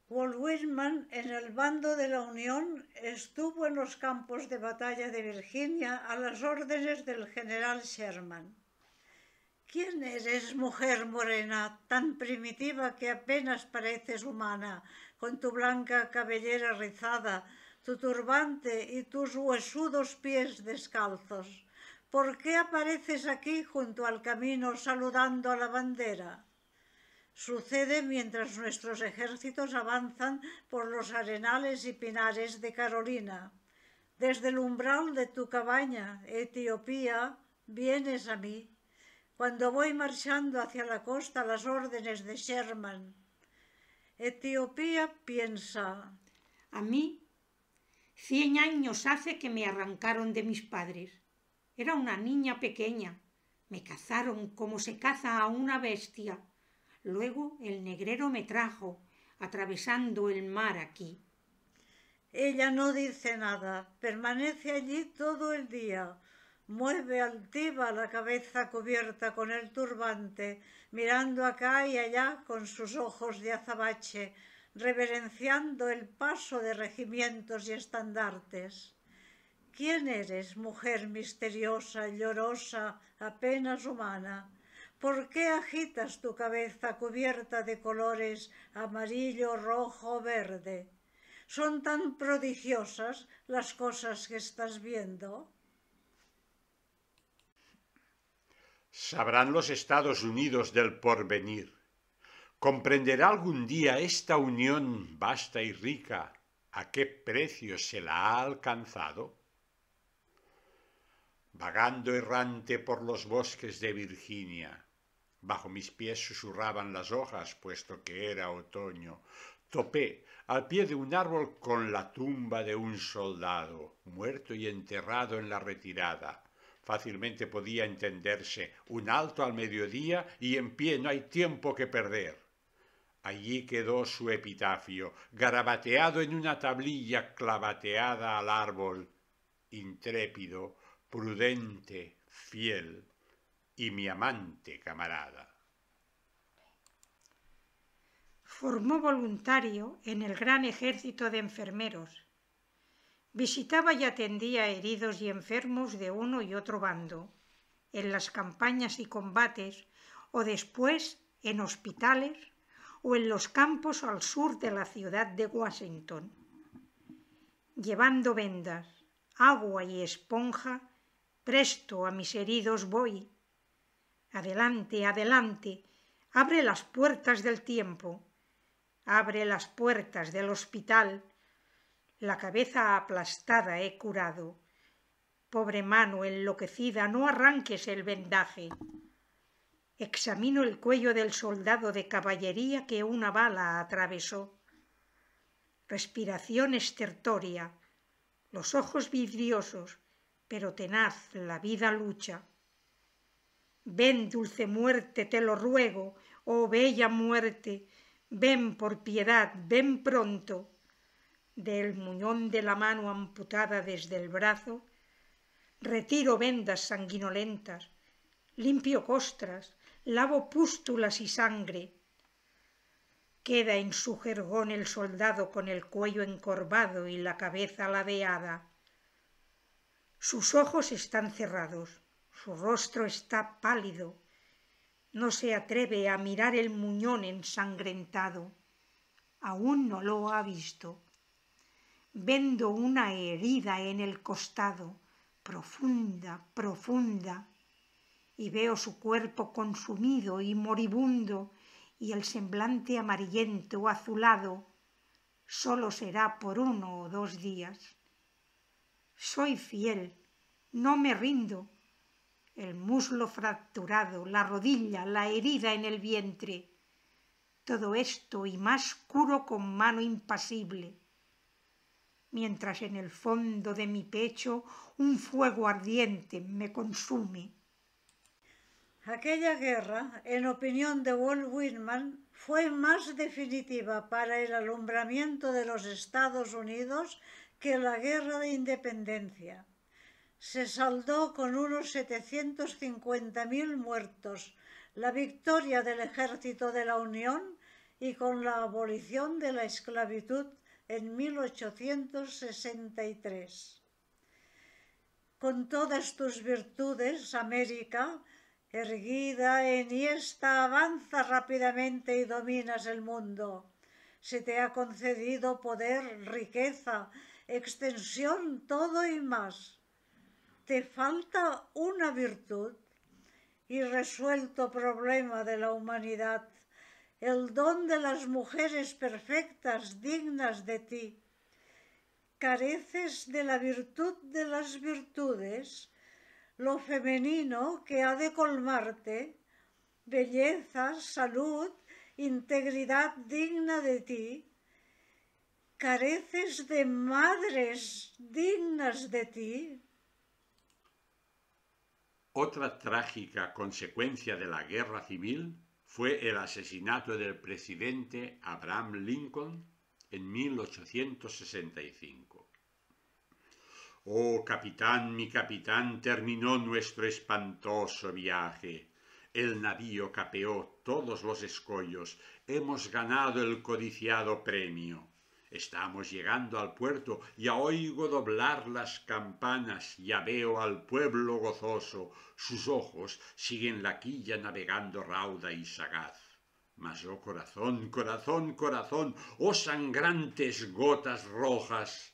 Walt Whitman, en el bando de la Unión, estuvo en los campos de batalla de Virginia a las órdenes del general Sherman. ¿Quién eres, mujer morena, tan primitiva que apenas pareces humana, con tu blanca cabellera rizada, tu turbante y tus huesudos pies descalzos? ¿Por qué apareces aquí junto al camino saludando a la bandera? Sucede mientras nuestros ejércitos avanzan por los arenales y pinares de Carolina. Desde el umbral de tu cabaña, Etiopía, vienes a mí cuando voy marchando hacia la costa las órdenes de Sherman. Etiopía piensa. A mí, cien años hace que me arrancaron de mis padres. Era una niña pequeña. Me cazaron como se caza a una bestia. Luego el negrero me trajo, atravesando el mar aquí. Ella no dice nada, permanece allí todo el día, Mueve altiva la cabeza cubierta con el turbante, mirando acá y allá con sus ojos de azabache, reverenciando el paso de regimientos y estandartes. ¿Quién eres, mujer misteriosa, llorosa, apenas humana? ¿Por qué agitas tu cabeza cubierta de colores amarillo, rojo, verde? ¿Son tan prodigiosas las cosas que estás viendo? Sabrán los Estados Unidos del porvenir. ¿Comprenderá algún día esta unión vasta y rica a qué precio se la ha alcanzado? Vagando errante por los bosques de Virginia, bajo mis pies susurraban las hojas, puesto que era otoño, topé al pie de un árbol con la tumba de un soldado, muerto y enterrado en la retirada Fácilmente podía entenderse un alto al mediodía y en pie no hay tiempo que perder. Allí quedó su epitafio, garabateado en una tablilla clavateada al árbol. Intrépido, prudente, fiel y mi amante camarada. Formó voluntario en el gran ejército de enfermeros Visitaba y atendía heridos y enfermos de uno y otro bando, en las campañas y combates, o después en hospitales o en los campos al sur de la ciudad de Washington, llevando vendas, agua y esponja, presto a mis heridos voy. Adelante, adelante, abre las puertas del tiempo, abre las puertas del hospital, la cabeza aplastada he curado. Pobre mano enloquecida, no arranques el vendaje. Examino el cuello del soldado de caballería que una bala atravesó. Respiración estertoria, los ojos vidriosos, pero tenaz la vida lucha. Ven, dulce muerte, te lo ruego, oh bella muerte, ven por piedad, ven pronto del muñón de la mano amputada desde el brazo, retiro vendas sanguinolentas, limpio costras, lavo pústulas y sangre. Queda en su jergón el soldado con el cuello encorvado y la cabeza ladeada. Sus ojos están cerrados, su rostro está pálido, no se atreve a mirar el muñón ensangrentado. Aún no lo ha visto. Vendo una herida en el costado, profunda, profunda, y veo su cuerpo consumido y moribundo y el semblante amarillento azulado. Solo será por uno o dos días. Soy fiel, no me rindo. El muslo fracturado, la rodilla, la herida en el vientre. Todo esto y más curo con mano impasible mientras en el fondo de mi pecho un fuego ardiente me consume. Aquella guerra, en opinión de Walt Whitman, fue más definitiva para el alumbramiento de los Estados Unidos que la guerra de independencia. Se saldó con unos 750.000 muertos, la victoria del ejército de la Unión y con la abolición de la esclavitud en 1863. Con todas tus virtudes, América, erguida, enhiesta, avanza rápidamente y dominas el mundo. Se te ha concedido poder, riqueza, extensión, todo y más. Te falta una virtud, y resuelto problema de la humanidad el don de las mujeres perfectas, dignas de ti. Careces de la virtud de las virtudes, lo femenino que ha de colmarte, belleza, salud, integridad digna de ti, careces de madres dignas de ti. Otra trágica consecuencia de la guerra civil fue el asesinato del presidente Abraham Lincoln en 1865. Oh capitán, mi capitán, terminó nuestro espantoso viaje. El navío capeó todos los escollos. Hemos ganado el codiciado premio. Estamos llegando al puerto, ya oigo doblar las campanas, ya veo al pueblo gozoso, sus ojos siguen la quilla navegando rauda y sagaz. Mas, oh corazón, corazón, corazón, oh sangrantes gotas rojas,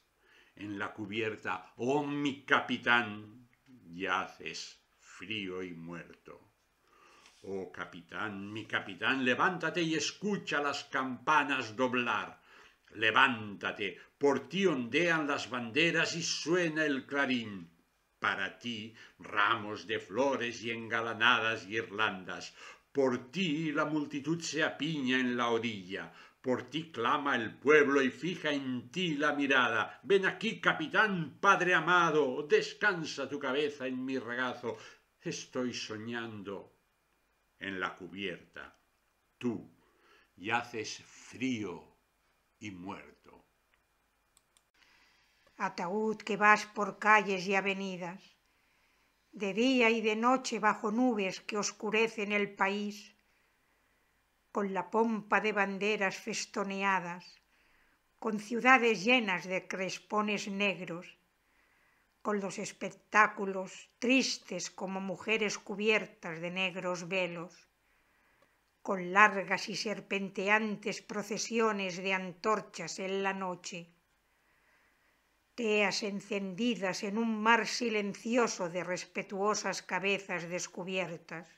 en la cubierta, oh mi capitán, yaces frío y muerto. Oh capitán, mi capitán, levántate y escucha las campanas doblar. Levántate, por ti ondean las banderas y suena el clarín. Para ti, ramos de flores y engalanadas guirlandas. Por ti la multitud se apiña en la orilla. Por ti clama el pueblo y fija en ti la mirada. Ven aquí, capitán, padre amado, descansa tu cabeza en mi regazo. Estoy soñando. En la cubierta, tú yaces frío y muerto. Ataúd que vas por calles y avenidas, de día y de noche bajo nubes que oscurecen el país, con la pompa de banderas festoneadas, con ciudades llenas de crespones negros, con los espectáculos tristes como mujeres cubiertas de negros velos, con largas y serpenteantes procesiones de antorchas en la noche. Teas encendidas en un mar silencioso de respetuosas cabezas descubiertas.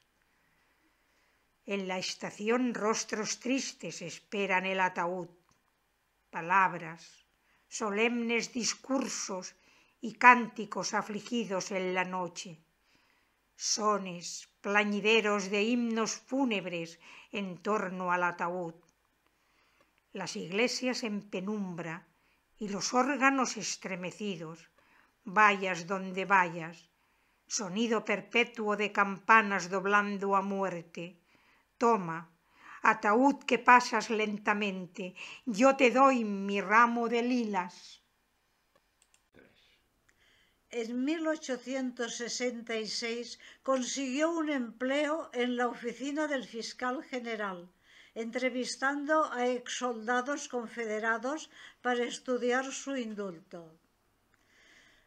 En la estación rostros tristes esperan el ataúd, palabras, solemnes discursos y cánticos afligidos en la noche sones, plañideros de himnos fúnebres en torno al ataúd. Las iglesias en penumbra y los órganos estremecidos, vayas donde vayas, sonido perpetuo de campanas doblando a muerte. Toma, ataúd que pasas lentamente, yo te doy mi ramo de lilas en 1866 consiguió un empleo en la oficina del fiscal general, entrevistando a exsoldados confederados para estudiar su indulto.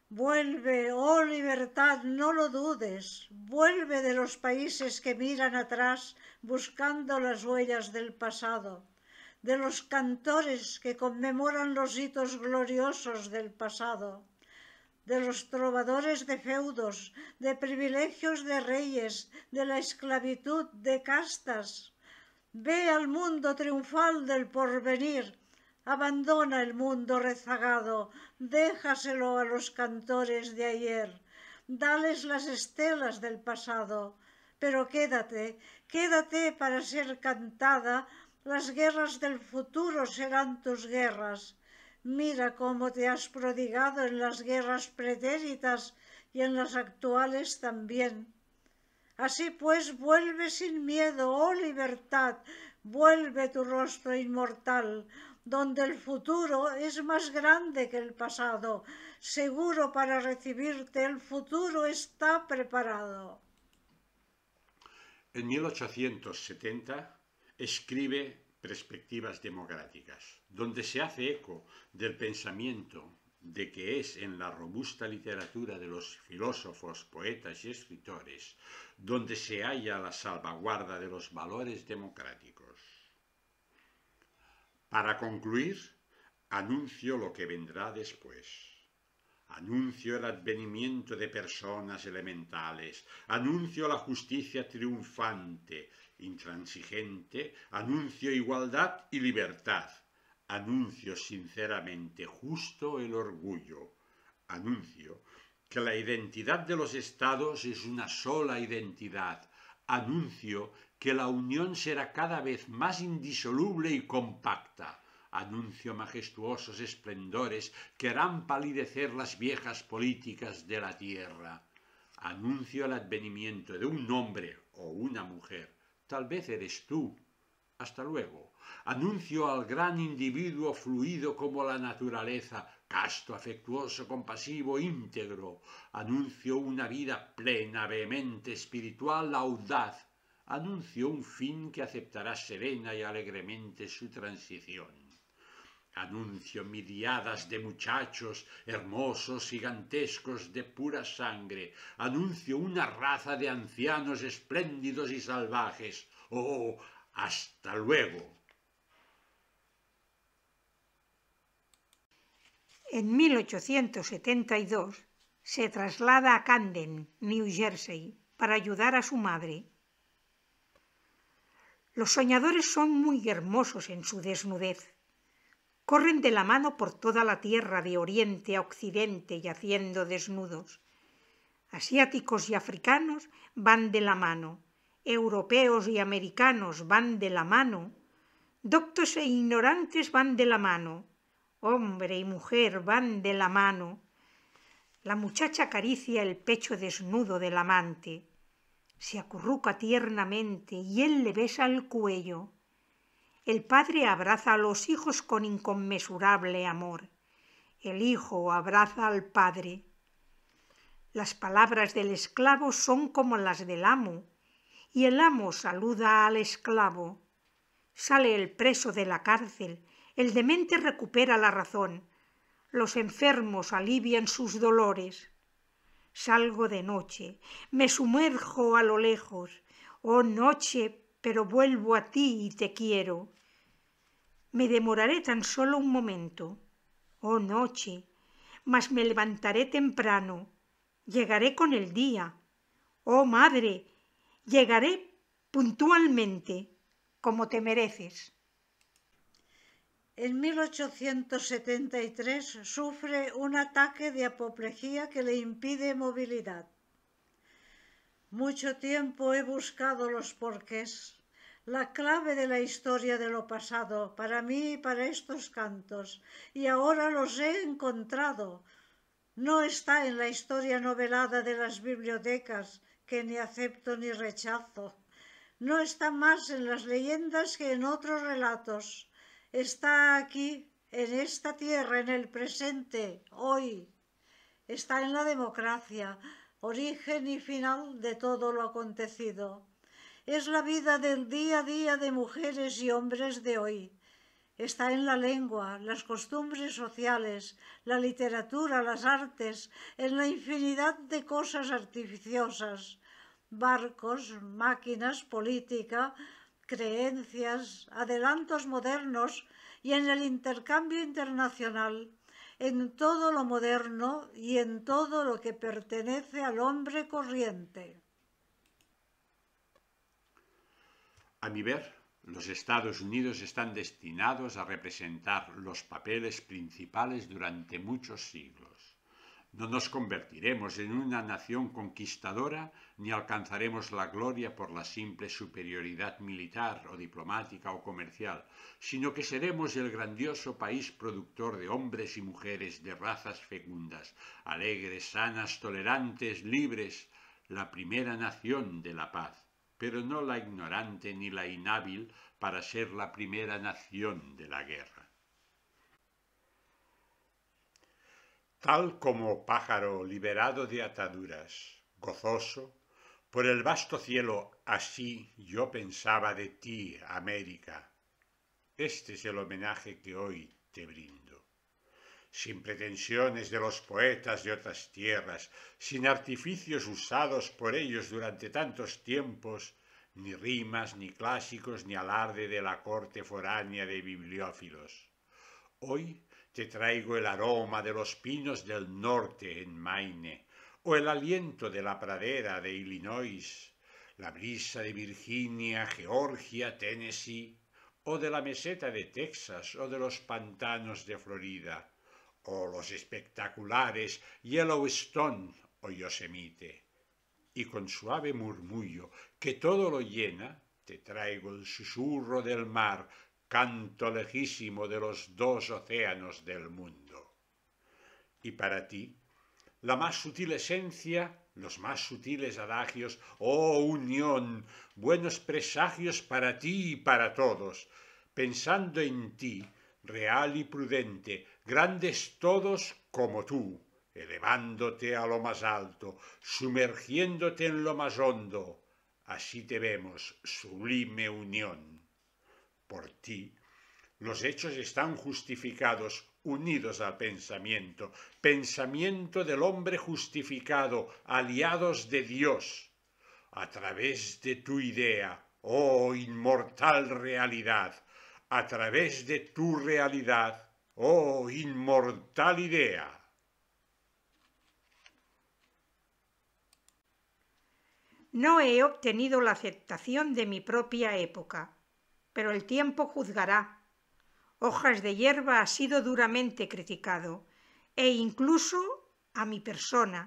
Vuelve, oh libertad, no lo dudes, vuelve de los países que miran atrás buscando las huellas del pasado, de los cantores que conmemoran los hitos gloriosos del pasado de los trovadores de feudos, de privilegios de reyes, de la esclavitud de castas. Ve al mundo triunfal del porvenir, abandona el mundo rezagado, déjaselo a los cantores de ayer, dales las estelas del pasado, pero quédate, quédate para ser cantada, las guerras del futuro serán tus guerras, Mira cómo te has prodigado en las guerras pretéritas y en las actuales también. Así pues, vuelve sin miedo, oh libertad, vuelve tu rostro inmortal, donde el futuro es más grande que el pasado. Seguro para recibirte, el futuro está preparado. En 1870 escribe Perspectivas Democráticas donde se hace eco del pensamiento de que es en la robusta literatura de los filósofos, poetas y escritores donde se halla la salvaguarda de los valores democráticos. Para concluir, anuncio lo que vendrá después. Anuncio el advenimiento de personas elementales, anuncio la justicia triunfante, intransigente, anuncio igualdad y libertad, Anuncio sinceramente justo el orgullo. Anuncio que la identidad de los estados es una sola identidad. Anuncio que la unión será cada vez más indisoluble y compacta. Anuncio majestuosos esplendores que harán palidecer las viejas políticas de la tierra. Anuncio el advenimiento de un hombre o una mujer. Tal vez eres tú. Hasta luego. Anuncio al gran individuo fluido como la naturaleza, casto, afectuoso, compasivo, íntegro. Anuncio una vida plena, vehemente, espiritual, audaz. Anuncio un fin que aceptará serena y alegremente su transición. Anuncio miriadas de muchachos hermosos, gigantescos, de pura sangre. Anuncio una raza de ancianos espléndidos y salvajes. ¡Oh! ¡Hasta luego! En 1872 se traslada a Camden, New Jersey, para ayudar a su madre. Los soñadores son muy hermosos en su desnudez. Corren de la mano por toda la tierra de oriente a occidente y haciendo desnudos. Asiáticos y africanos van de la mano, europeos y americanos van de la mano, doctos e ignorantes van de la mano, hombre y mujer van de la mano, la muchacha acaricia el pecho desnudo del amante, se acurruca tiernamente y él le besa el cuello. El padre abraza a los hijos con inconmensurable amor. El hijo abraza al padre. Las palabras del esclavo son como las del amo, y el amo saluda al esclavo. Sale el preso de la cárcel, el demente recupera la razón, los enfermos alivian sus dolores. Salgo de noche, me sumerjo a lo lejos, oh noche, pero vuelvo a ti y te quiero. Me demoraré tan solo un momento, oh noche, mas me levantaré temprano, llegaré con el día, oh madre, llegaré puntualmente, como te mereces. En 1873 sufre un ataque de apoplejía que le impide movilidad. Mucho tiempo he buscado los porqués, la clave de la historia de lo pasado para mí y para estos cantos, y ahora los he encontrado. No está en la historia novelada de las bibliotecas, que ni acepto ni rechazo. No está más en las leyendas que en otros relatos está aquí, en esta tierra, en el presente, hoy. Está en la democracia, origen y final de todo lo acontecido. Es la vida del día a día de mujeres y hombres de hoy. Está en la lengua, las costumbres sociales, la literatura, las artes, en la infinidad de cosas artificiosas, barcos, máquinas, política, creencias, adelantos modernos y en el intercambio internacional, en todo lo moderno y en todo lo que pertenece al hombre corriente. A mi ver, los Estados Unidos están destinados a representar los papeles principales durante muchos siglos. No nos convertiremos en una nación conquistadora ni alcanzaremos la gloria por la simple superioridad militar o diplomática o comercial, sino que seremos el grandioso país productor de hombres y mujeres de razas fecundas, alegres, sanas, tolerantes, libres, la primera nación de la paz, pero no la ignorante ni la inhábil para ser la primera nación de la guerra. Tal como pájaro liberado de ataduras, gozoso, por el vasto cielo así yo pensaba de ti, América. Este es el homenaje que hoy te brindo. Sin pretensiones de los poetas de otras tierras, sin artificios usados por ellos durante tantos tiempos, ni rimas, ni clásicos, ni alarde de la corte foránea de bibliófilos. Hoy te traigo el aroma de los pinos del norte en Maine, o el aliento de la pradera de Illinois, la brisa de Virginia, Georgia, Tennessee, o de la meseta de Texas o de los pantanos de Florida, o los espectaculares Yellowstone o Yosemite. Y con suave murmullo que todo lo llena, te traigo el susurro del mar canto lejísimo de los dos océanos del mundo. Y para ti, la más sutil esencia, los más sutiles adagios, oh unión, buenos presagios para ti y para todos, pensando en ti, real y prudente, grandes todos como tú, elevándote a lo más alto, sumergiéndote en lo más hondo, así te vemos, sublime unión por ti, los hechos están justificados unidos al pensamiento, pensamiento del hombre justificado, aliados de Dios, a través de tu idea, oh inmortal realidad, a través de tu realidad, oh inmortal idea. No he obtenido la aceptación de mi propia época pero el tiempo juzgará. Hojas de hierba ha sido duramente criticado, e incluso a mi persona,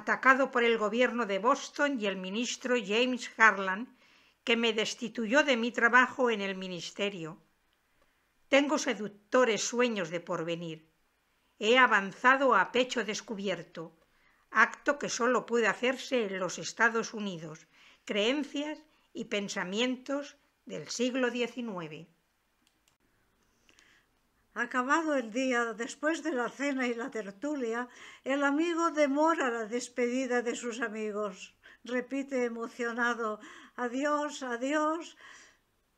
atacado por el gobierno de Boston y el ministro James Harlan, que me destituyó de mi trabajo en el ministerio. Tengo seductores sueños de porvenir. He avanzado a pecho descubierto, acto que solo puede hacerse en los Estados Unidos, creencias y pensamientos del siglo XIX. Acabado el día, después de la cena y la tertulia, el amigo demora la despedida de sus amigos. Repite emocionado, adiós, adiós.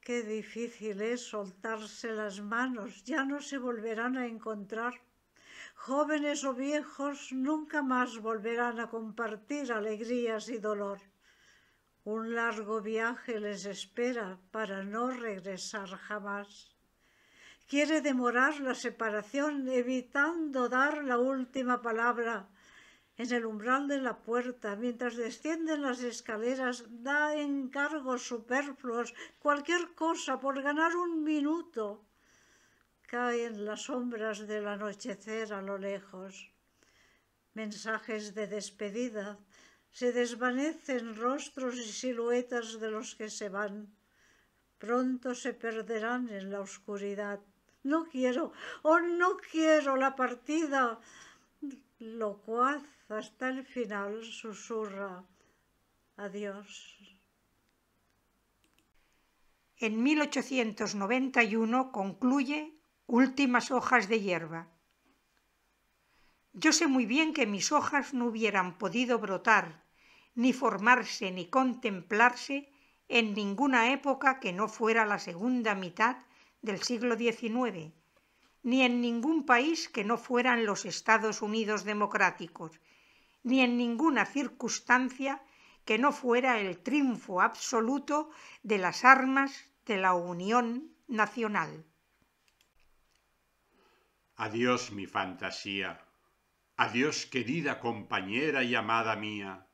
Qué difícil es soltarse las manos, ya no se volverán a encontrar. Jóvenes o viejos nunca más volverán a compartir alegrías y dolor. Un largo viaje les espera para no regresar jamás. Quiere demorar la separación evitando dar la última palabra. En el umbral de la puerta, mientras descienden las escaleras, da encargos superfluos, cualquier cosa por ganar un minuto. Caen las sombras del anochecer a lo lejos mensajes de despedida, se desvanecen rostros y siluetas de los que se van. Pronto se perderán en la oscuridad. No quiero, oh, no quiero la partida. Locuaz hasta el final susurra. Adiós. En 1891 concluye Últimas hojas de hierba. Yo sé muy bien que mis hojas no hubieran podido brotar ni formarse ni contemplarse en ninguna época que no fuera la segunda mitad del siglo XIX, ni en ningún país que no fueran los Estados Unidos democráticos, ni en ninguna circunstancia que no fuera el triunfo absoluto de las armas de la Unión Nacional. Adiós mi fantasía, adiós querida compañera y amada mía,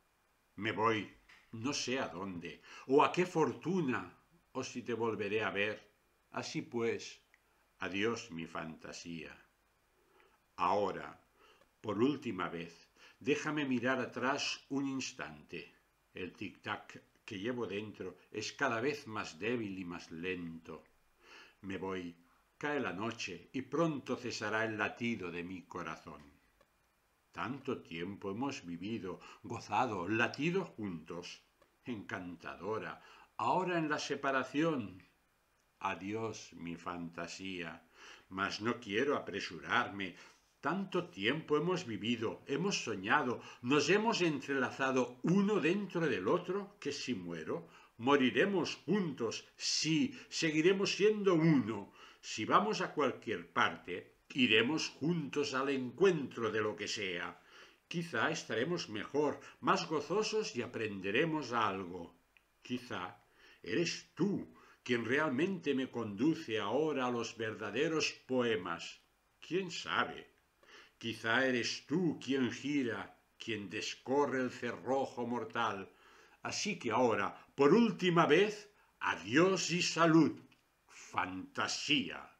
me voy, no sé a dónde, o a qué fortuna, o si te volveré a ver. Así pues, adiós mi fantasía. Ahora, por última vez, déjame mirar atrás un instante. El tic-tac que llevo dentro es cada vez más débil y más lento. Me voy, cae la noche y pronto cesará el latido de mi corazón. Tanto tiempo hemos vivido, gozado, latido juntos. Encantadora, ahora en la separación. Adiós, mi fantasía. Mas no quiero apresurarme. Tanto tiempo hemos vivido, hemos soñado, nos hemos entrelazado uno dentro del otro, que si muero, moriremos juntos, sí, seguiremos siendo uno. Si vamos a cualquier parte, Iremos juntos al encuentro de lo que sea. Quizá estaremos mejor, más gozosos y aprenderemos algo. Quizá eres tú quien realmente me conduce ahora a los verdaderos poemas. ¿Quién sabe? Quizá eres tú quien gira, quien descorre el cerrojo mortal. Así que ahora, por última vez, adiós y salud. Fantasía.